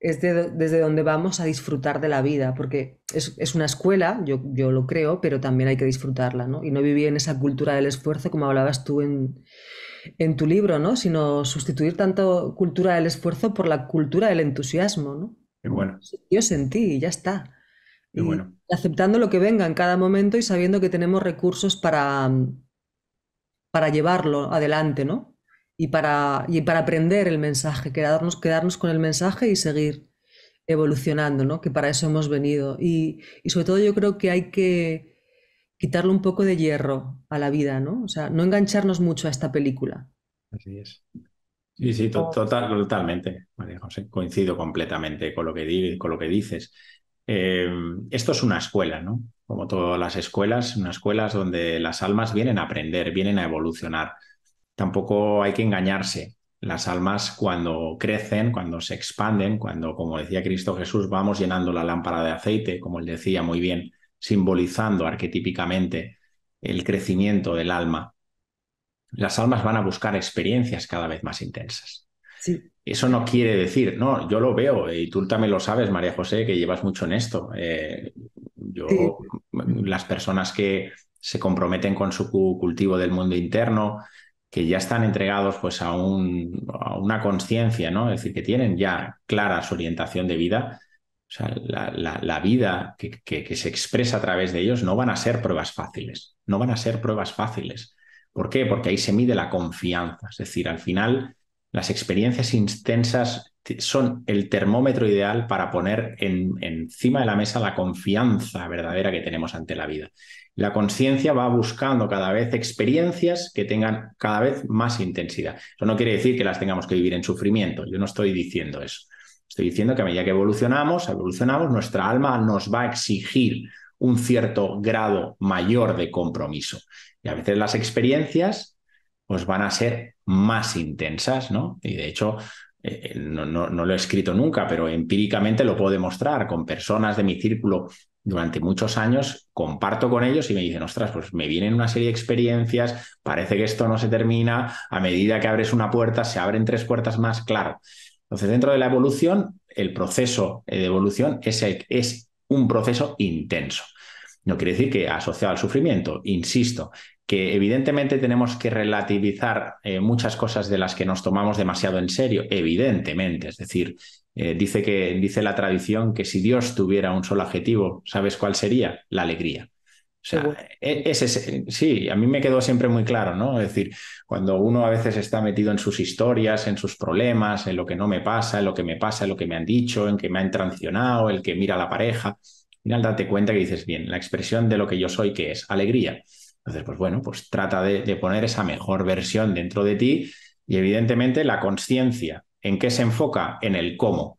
es desde donde vamos a disfrutar de la vida, porque es, una escuela, yo, lo creo, pero también hay que disfrutarla, ¿no? Y no vivir en esa cultura del esfuerzo como hablabas tú en, tu libro, ¿no? Sino sustituir tanto cultura del esfuerzo por la cultura del entusiasmo, ¿no? bueno. Yo sentí y ya está. Mm. Aceptando lo que venga en cada momento y sabiendo que tenemos recursos para, para llevarlo adelante, ¿no? Y para, y para aprender el mensaje, quedarnos, quedarnos con el mensaje y seguir evolucionando, ¿no? Que para eso hemos venido. Y, sobre todo yo creo que hay que quitarle un poco de hierro a la vida, ¿no? O sea, no engancharnos mucho a esta película. Así es. Sí, sí, totalmente, María José. Coincido completamente con lo que, con lo que dices. Em, esto es una escuela, ¿no? Como todas las escuelas, una escuelas donde las almas vienen a aprender, vienen a evolucionar. Tampoco hay que engañarse. Las almas cuando crecen, cuando se expanden, cuando, como decía Cristo Jesús, vamos llenando la lámpara de aceite, como él decía muy bien, simbolizando arquetípicamente el crecimiento del alma, las almas van a buscar experiencias cada vez más intensas. Sí. Eso no quiere decir, no, yo lo veo y tú también lo sabes, María José, que llevas mucho en esto. Eh, yo, las personas que se comprometen con su cultivo del mundo interno, que ya están entregados pues a, a una conciencia, ¿no? Es decir, que tienen ya clara su orientación de vida, o sea, la, vida que, que, se expresa a través de ellos no van a ser pruebas fáciles, no van a ser pruebas fáciles. ¿Por qué? Porque ahí se mide la confianza, es decir, al final las experiencias intensas son el termómetro ideal para poner encima de la mesa la confianza verdadera que tenemos ante la vida. La conciencia va buscando cada vez experiencias que tengan cada vez más intensidad. Eso no quiere decir que las tengamos que vivir en sufrimiento. Yo no estoy diciendo eso. Estoy diciendo que a medida que evolucionamos, evolucionamos, nuestra alma nos va a exigir un cierto grado mayor de compromiso. Y a veces las experiencias pues van a ser más intensas, ¿no? Y de hecho, eh, eh, no, lo he escrito nunca, pero empíricamente lo puedo demostrar con personas de mi círculo durante muchos años, comparto con ellos y me dicen, ostras, pues me vienen una serie de experiencias, parece que esto no se termina, a medida que abres una puerta se abren tres puertas más, claro. Entonces, dentro de la evolución, el proceso de evolución es, es un proceso intenso. No quiere decir que asociado al sufrimiento, insisto, que evidentemente tenemos que relativizar eh, muchas cosas de las que nos tomamos demasiado en serio, evidentemente. Es decir, eh, dice, que, dice la tradición que si Dios tuviera un solo adjetivo, ¿sabes cuál sería? La alegría. E, sí, a mí me quedó siempre muy claro, ¿no? Es decir, cuando uno a veces está metido en sus historias, en sus problemas, en lo que no me pasa, en lo que me pasa, en lo que me han dicho, en que me han traicionado el que mira a la pareja, al final date cuenta que dices, bien, la expresión de lo que yo soy, que es alegría. Entonces, pues bueno, pues trata de, poner esa mejor versión dentro de ti y evidentemente la conciencia. ¿En qué se enfoca? En el cómo.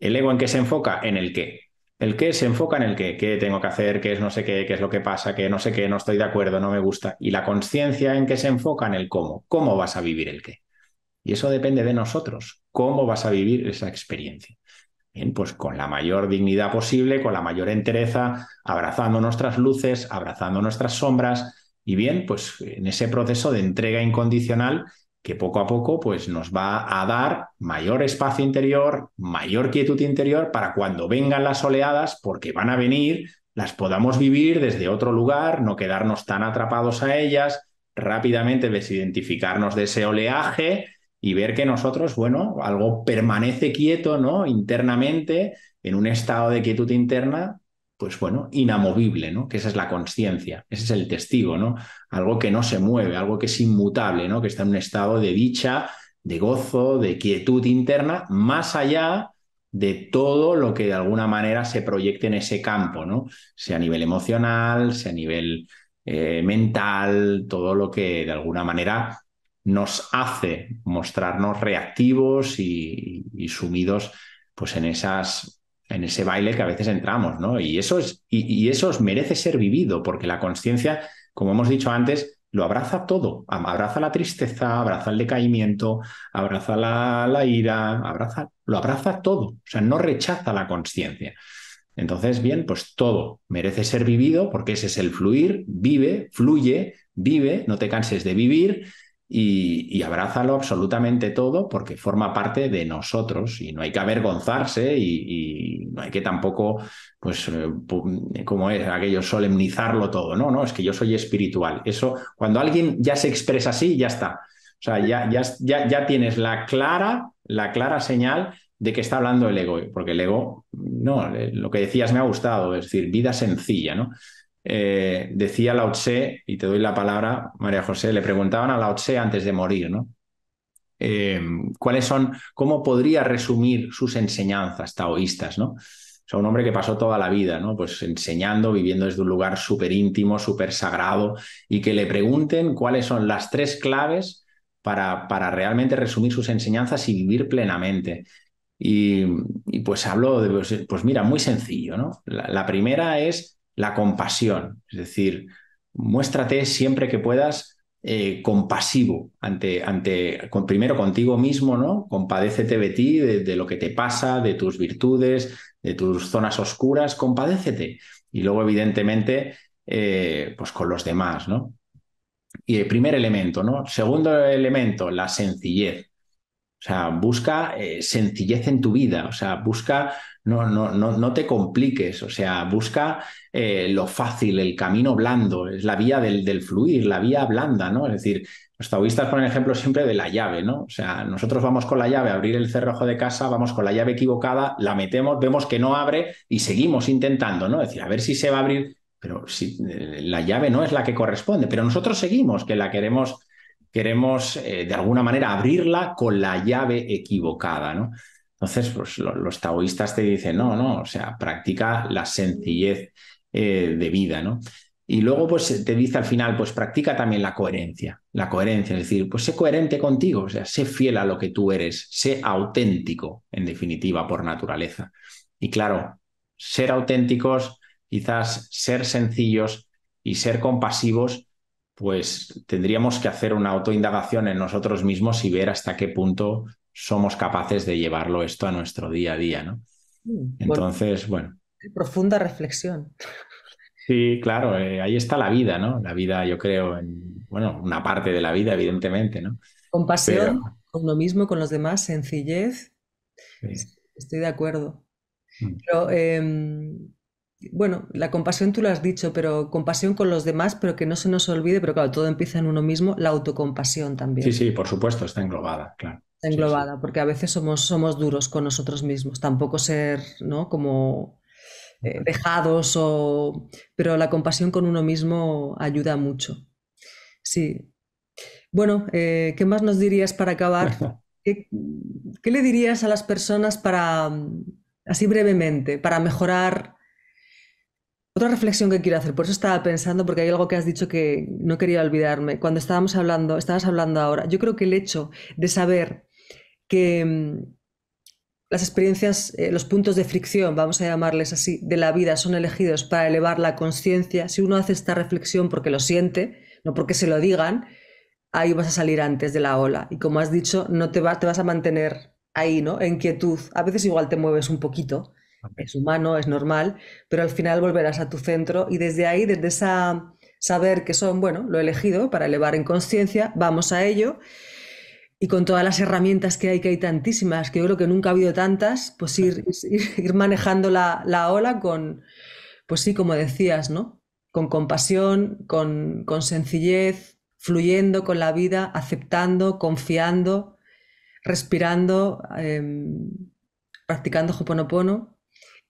¿El ego en qué se enfoca? En el qué. El qué se enfoca en el qué, qué tengo que hacer, qué es no sé qué, qué es lo que pasa, qué no sé qué, no estoy de acuerdo, no me gusta. Y la conciencia en qué se enfoca en el cómo, cómo vas a vivir el qué. Y eso depende de nosotros, cómo vas a vivir esa experiencia. Bien, pues con la mayor dignidad posible, con la mayor entereza, abrazando nuestras luces, abrazando nuestras sombras y bien, pues en ese proceso de entrega incondicional que poco a poco pues nos va a dar mayor espacio interior, mayor quietud interior para cuando vengan las oleadas, porque van a venir, las podamos vivir desde otro lugar, no quedarnos tan atrapados a ellas, rápidamente desidentificarnos de ese oleaje y ver que nosotros, bueno, algo permanece quieto, ¿no? Internamente, en un estado de quietud interna, pues bueno, inamovible, ¿no? Que esa es la conciencia, ese es el testigo, ¿no? Algo que no se mueve, algo que es inmutable, ¿no? Que está en un estado de dicha, de gozo, de quietud interna, más allá de todo lo que de alguna manera se proyecte en ese campo, ¿no? Sea a nivel emocional, sea a nivel eh, mental, todo lo que de alguna manera nos hace mostrarnos reactivos y, sumidos pues en esas en ese baile que a veces entramos, ¿no? Y eso, es, y, eso merece ser vivido, porque la conciencia, como hemos dicho antes, lo abraza todo. Abraza la tristeza, abraza el decaimiento, abraza la, ira, abraza, lo abraza todo. O sea, no rechaza la conciencia. Entonces, bien, pues todo merece ser vivido, porque ese es el fluir, vive, fluye, vive, no te canses de vivir y, abrázalo absolutamente todo porque forma parte de nosotros y no hay que avergonzarse y, no hay que tampoco, pues, eh, como es aquello, solemnizarlo todo. No, no, es que yo soy espiritual. Eso, cuando alguien ya se expresa así, ya está. O sea, ya, ya, tienes la clara, la clara señal de que está hablando el ego, porque el ego, no, eh, lo que decías me ha gustado, es decir, vida sencilla, ¿no? Eh, decía Lao Tse, y te doy la palabra, María José, le preguntaban a Lao Tse antes de morir, ¿no? Eh, ¿Cuáles son, cómo podría resumir sus enseñanzas taoístas, ¿no? O sea, un hombre que pasó toda la vida, ¿no? Pues enseñando, viviendo desde un lugar súper íntimo, súper sagrado, y que le pregunten cuáles son las tres claves para, para realmente resumir sus enseñanzas y vivir plenamente. Y, pues hablo de, pues, pues, mira, muy sencillo, ¿no? la primera es la compasión, es decir, muéstrate siempre que puedas eh, compasivo ante, ante primero contigo mismo, ¿no? Compadécete de ti, de, lo que te pasa, de tus virtudes, de tus zonas oscuras, compadécete. Y luego, evidentemente, eh, pues con los demás, ¿no? Y el primer elemento, ¿no? Segundo elemento, la sencillez. O sea, busca eh, sencillez en tu vida, o sea, busca, no, no, no, no te compliques, o sea, busca eh, lo fácil, el camino blando, es la vía del, fluir, la vía blanda, ¿no? Es decir, los taoístas ponen ejemplo siempre de la llave, ¿no? O sea, nosotros vamos con la llave a abrir el cerrojo de casa, vamos con la llave equivocada, la metemos, vemos que no abre y seguimos intentando, ¿no? Es decir, a ver si se va a abrir, pero si, eh, la llave no es la que corresponde, pero nosotros seguimos que la queremos queremos eh, de alguna manera abrirla con la llave equivocada, ¿no? Entonces, pues los taoístas te dicen, no, no, o sea, practica la sencillez eh, de vida, ¿no? Y luego, pues te dice al final, pues practica también la coherencia, la coherencia, es decir, pues sé coherente contigo, o sea, sé fiel a lo que tú eres, sé auténtico, en definitiva, por naturaleza. Y claro, ser auténticos, quizás ser sencillos y ser compasivos pues tendríamos que hacer una autoindagación en nosotros mismos y ver hasta qué punto somos capaces de llevarlo esto a nuestro día a día, ¿no? Entonces, bueno. Profunda reflexión. Sí, claro, eh, ahí está la vida, ¿no? La vida, yo creo, en, bueno, una parte de la vida, evidentemente, ¿no? Compasión con lo mismo, con los demás, sencillez. Estoy de acuerdo. Mm. Pero em, bueno, la compasión tú lo has dicho, pero compasión con los demás, pero que no se nos olvide, pero claro, todo empieza en uno mismo, la autocompasión también. Sí, sí, por supuesto, está englobada, claro. Está englobada, porque a veces somos, somos duros con nosotros mismos, tampoco ser, ¿no? Como eh, dejados o... Pero la compasión con uno mismo ayuda mucho. Sí. Bueno, eh, ¿qué más nos dirías para acabar? (laughs) ¿Qué le dirías a las personas para, así brevemente, para mejorar otra reflexión que quiero hacer, por eso estaba pensando, porque hay algo que has dicho que no quería olvidarme. Cuando estábamos hablando, estabas hablando ahora, yo creo que el hecho de saber que mm, las experiencias, eh, los puntos de fricción, vamos a llamarles así, de la vida son elegidos para elevar la conciencia, si uno hace esta reflexión porque lo siente, no porque se lo digan, ahí vas a salir antes de la ola. Y como has dicho, no te, va, te vas a mantener ahí, ¿no? En quietud. A veces igual te mueves un poquito, es humano, es normal, pero al final volverás a tu centro y desde ahí, desde esa saber que son, bueno, lo elegido para elevar en conciencia, vamos a ello. Y con todas las herramientas que hay, que hay tantísimas, que yo creo que nunca ha habido tantas, pues ir, (laughs) manejando la, ola con, pues sí, como decías, ¿no? Con compasión, con, sencillez, fluyendo con la vida, aceptando, confiando, respirando, em, practicando Joponopono.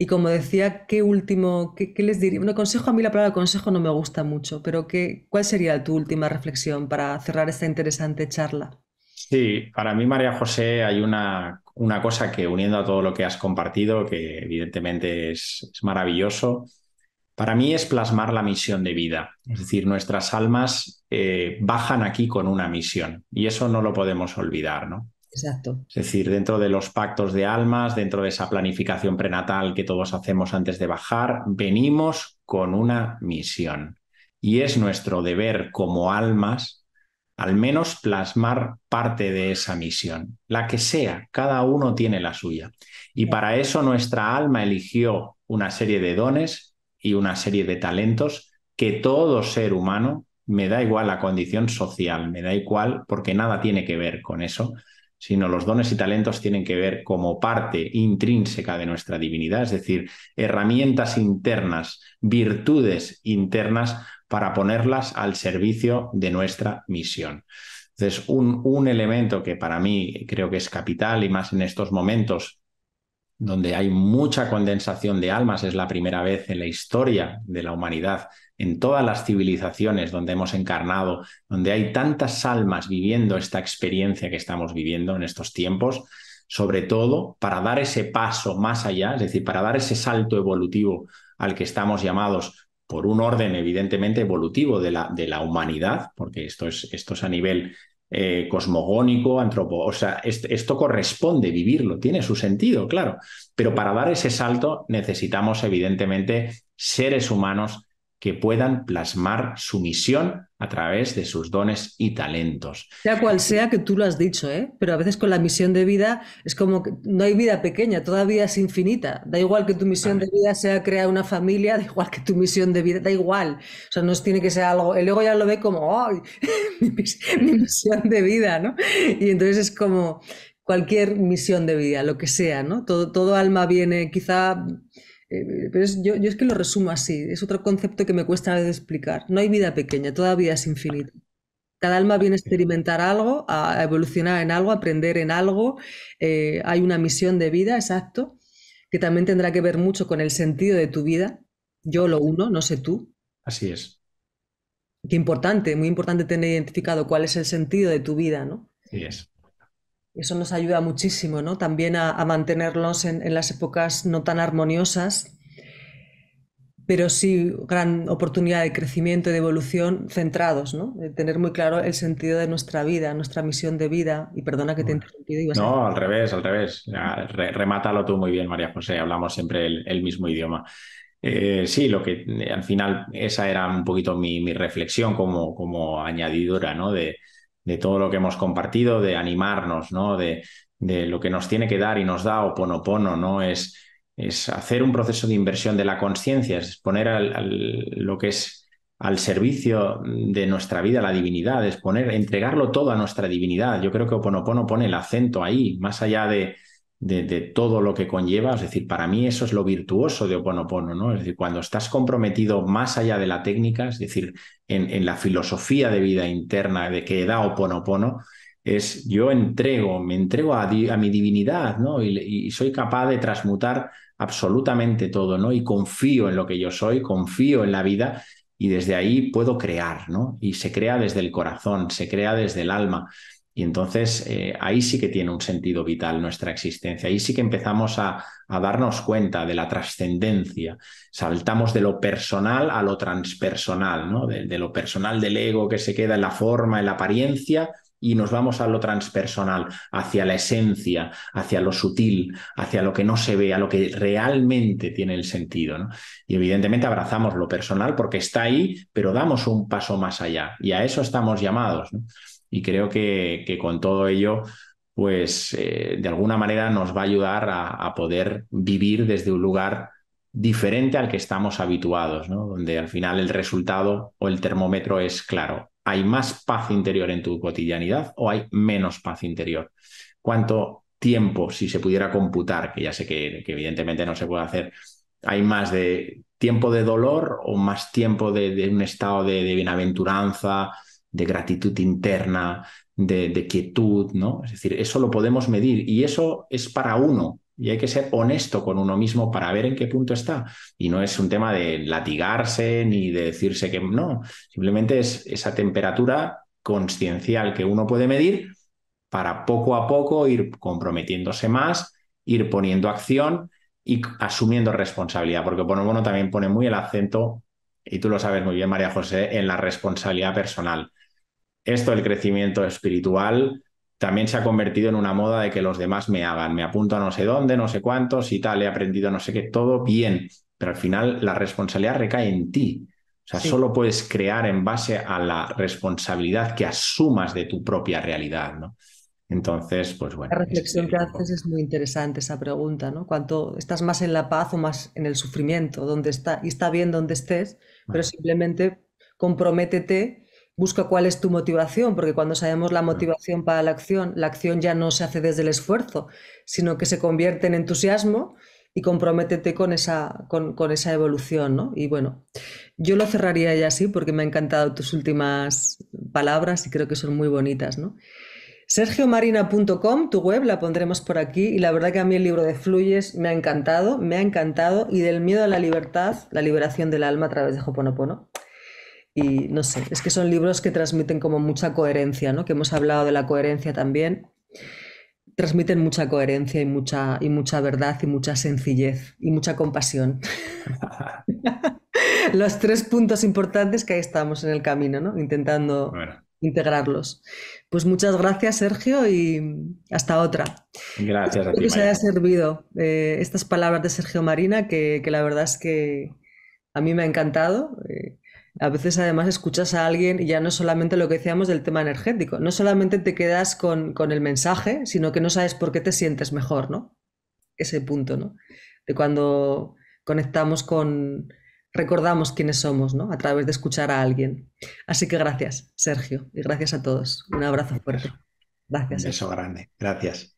Y como decía, ¿qué último, qué, les diría? Bueno, consejo, a mí la palabra consejo no me gusta mucho, pero ¿qué, ¿cuál sería tu última reflexión para cerrar esta interesante charla? Sí, para mí, María José, hay una, una cosa que uniendo a todo lo que has compartido, que evidentemente es, maravilloso, para mí es plasmar la misión de vida. Es decir, nuestras almas eh, bajan aquí con una misión y eso no lo podemos olvidar, ¿no? Exacto. Es decir, dentro de los pactos de almas, dentro de esa planificación prenatal que todos hacemos antes de bajar, venimos con una misión. Y es nuestro deber como almas, al menos plasmar parte de esa misión, la que sea, cada uno tiene la suya. Y para eso nuestra alma eligió una serie de dones y una serie de talentos que todo ser humano, me da igual la condición social, me da igual porque nada tiene que ver con eso, sino los dones y talentos tienen que ver como parte intrínseca de nuestra divinidad, es decir, herramientas internas, virtudes internas para ponerlas al servicio de nuestra misión. Entonces, un, un elemento que para mí creo que es capital y más en estos momentos donde hay mucha condensación de almas, es la primera vez en la historia de la humanidad en todas las civilizaciones donde hemos encarnado, donde hay tantas almas viviendo esta experiencia que estamos viviendo en estos tiempos, sobre todo para dar ese paso más allá, es decir, para dar ese salto evolutivo al que estamos llamados por un orden evidentemente evolutivo de la, de la humanidad, porque esto es, esto es a nivel eh, cosmogónico, antropo, o sea, esto corresponde vivirlo, tiene su sentido, claro, pero para dar ese salto necesitamos evidentemente seres humanos que puedan plasmar su misión a través de sus dones y talentos. Sea cual sea que tú lo has dicho, ¿eh? pero a veces con la misión de vida es como que no hay vida pequeña, toda vida es infinita. Da igual que tu misión de vida sea crear una familia, (laughs) da igual que tu misión de vida, da igual. O sea, no tiene que ser algo. El ego ya lo ve como, ¡ay! (laughs) mi, misión de vida, ¿no? Y entonces es como cualquier misión de vida, lo que sea, ¿no? todo alma viene, quizá eh, pero yo, es que lo resumo así, es otro concepto que me cuesta explicar. No hay vida pequeña, toda vida es infinita. Cada alma viene a experimentar algo, a evolucionar en algo, a aprender en algo. Eh, hay una misión de vida, exacto, que también tendrá que ver mucho con el sentido de tu vida. Yo lo uno, no sé tú. Así es. Qué importante, muy importante tener identificado cuál es el sentido de tu vida, ¿no? Sí es. Eso nos ayuda muchísimo, ¿no? También a, mantenerlos mantenernos en, las épocas no tan armoniosas, pero sí gran oportunidad de crecimiento y de evolución centrados, ¿no? De tener muy claro el sentido de nuestra vida, nuestra misión de vida. Y perdona que te he interrumpido. no, al revés, al revés. remátalo tú muy bien, María José. Hablamos siempre el, mismo idioma. Eh, sí, lo que eh, al final esa era un poquito mi, reflexión como, como añadidura, ¿no? De, de todo lo que hemos compartido, de animarnos, ¿no? De, de lo que nos tiene que dar y nos da Oponopono, ¿no? Es, es hacer un proceso de inversión de la conciencia, es poner al, lo que es al servicio de nuestra vida, la divinidad, es poner, entregarlo todo a nuestra divinidad. Yo creo que Oponopono pone el acento ahí, más allá de, de, todo lo que conlleva. Es decir, para mí eso es lo virtuoso de Oponopono, ¿no? Es decir, cuando estás comprometido más allá de la técnica, es decir, en, la filosofía de vida interna de que da opono Oponopono, es yo entrego, me entrego a, a mi divinidad, ¿no? Y, y, soy capaz de transmutar absolutamente todo, ¿no? Y confío en lo que yo soy, confío en la vida y desde ahí puedo crear, ¿no? Y se crea desde el corazón, se crea desde el alma. Y entonces eh, ahí sí que tiene un sentido vital nuestra existencia, ahí sí que empezamos a, darnos cuenta de la trascendencia, saltamos de lo personal a lo transpersonal, ¿no? de, lo personal del ego que se queda en la forma, en la apariencia, y nos vamos a lo transpersonal, hacia la esencia, hacia lo sutil, hacia lo que no se ve, a lo que realmente tiene el sentido. Y evidentemente abrazamos lo personal porque está ahí, pero damos un paso más allá y a eso estamos llamados. Y creo que, con todo ello, pues eh, de alguna manera nos va a ayudar a, poder vivir desde un lugar diferente al que estamos habituados, ¿no? donde al final el resultado o el termómetro es claro. ¿Hay más paz interior en tu cotidianidad o hay menos paz interior? ¿Cuánto tiempo, si se pudiera computar, que ya sé que, evidentemente no se puede hacer, hay más de tiempo de dolor o más tiempo de, un estado de bienaventuranza de gratitud interna, de, quietud, ¿no? Es decir, eso lo podemos medir y eso es para uno. Y hay que ser honesto con uno mismo para ver en qué punto está. Y no es un tema de latigarse ni de decirse que no. Simplemente es esa temperatura conciencial que uno puede medir para poco a poco ir comprometiéndose más, ir poniendo acción y asumiendo responsabilidad. Porque Pono Bono también pone muy el acento, y tú lo sabes muy bien, María José, en la responsabilidad personal esto del crecimiento espiritual también se ha convertido en una moda de que los demás me hagan, me apunto a no sé dónde, no sé cuántos y tal, he aprendido no sé qué, todo bien, pero al final la responsabilidad recae en ti. O sea, solo puedes crear en base a la responsabilidad que asumas de tu propia realidad, ¿no? Entonces, pues bueno. La reflexión que haces es muy interesante esa pregunta, ¿no? Cuanto estás más en la paz o más en el sufrimiento, donde está, y está bien donde estés, pero simplemente comprométete busca cuál es tu motivación, porque cuando sabemos la motivación para la acción, la acción ya no se hace desde el esfuerzo, sino que se convierte en entusiasmo y comprométete con esa, con, esa evolución, Y bueno, yo lo cerraría ya así porque me han encantado tus últimas palabras y creo que son muy bonitas, ¿no? Sergiomarina.com, tu web, la pondremos por aquí y la verdad que a mí el libro de Fluyes me ha encantado, me ha encantado y del miedo a la libertad, la liberación del alma a través de Hoponopono. Y no sé, es que son libros que transmiten como mucha coherencia, ¿no? Que hemos hablado de la coherencia también. Transmiten mucha coherencia y mucha, y mucha verdad y mucha sencillez y mucha compasión. (laughs) Los tres puntos importantes que ahí estamos en el camino, ¿no? Intentando integrarlos. Pues muchas gracias, Sergio, y hasta otra. Gracias a ti. Que os haya servido eh, estas palabras de Sergio Marina, que, la verdad es que a mí me ha encantado. Eh, a veces además escuchas a alguien y ya no solamente lo que decíamos del tema energético, no solamente te quedas con, el mensaje, sino que no sabes por qué te sientes mejor, ¿no? Ese punto, ¿no? De cuando conectamos con, recordamos quiénes somos, ¿no? A través de escuchar a alguien. Así que gracias, Sergio, y gracias a todos. Un abrazo fuerte. Gracias. Eso grande. Gracias.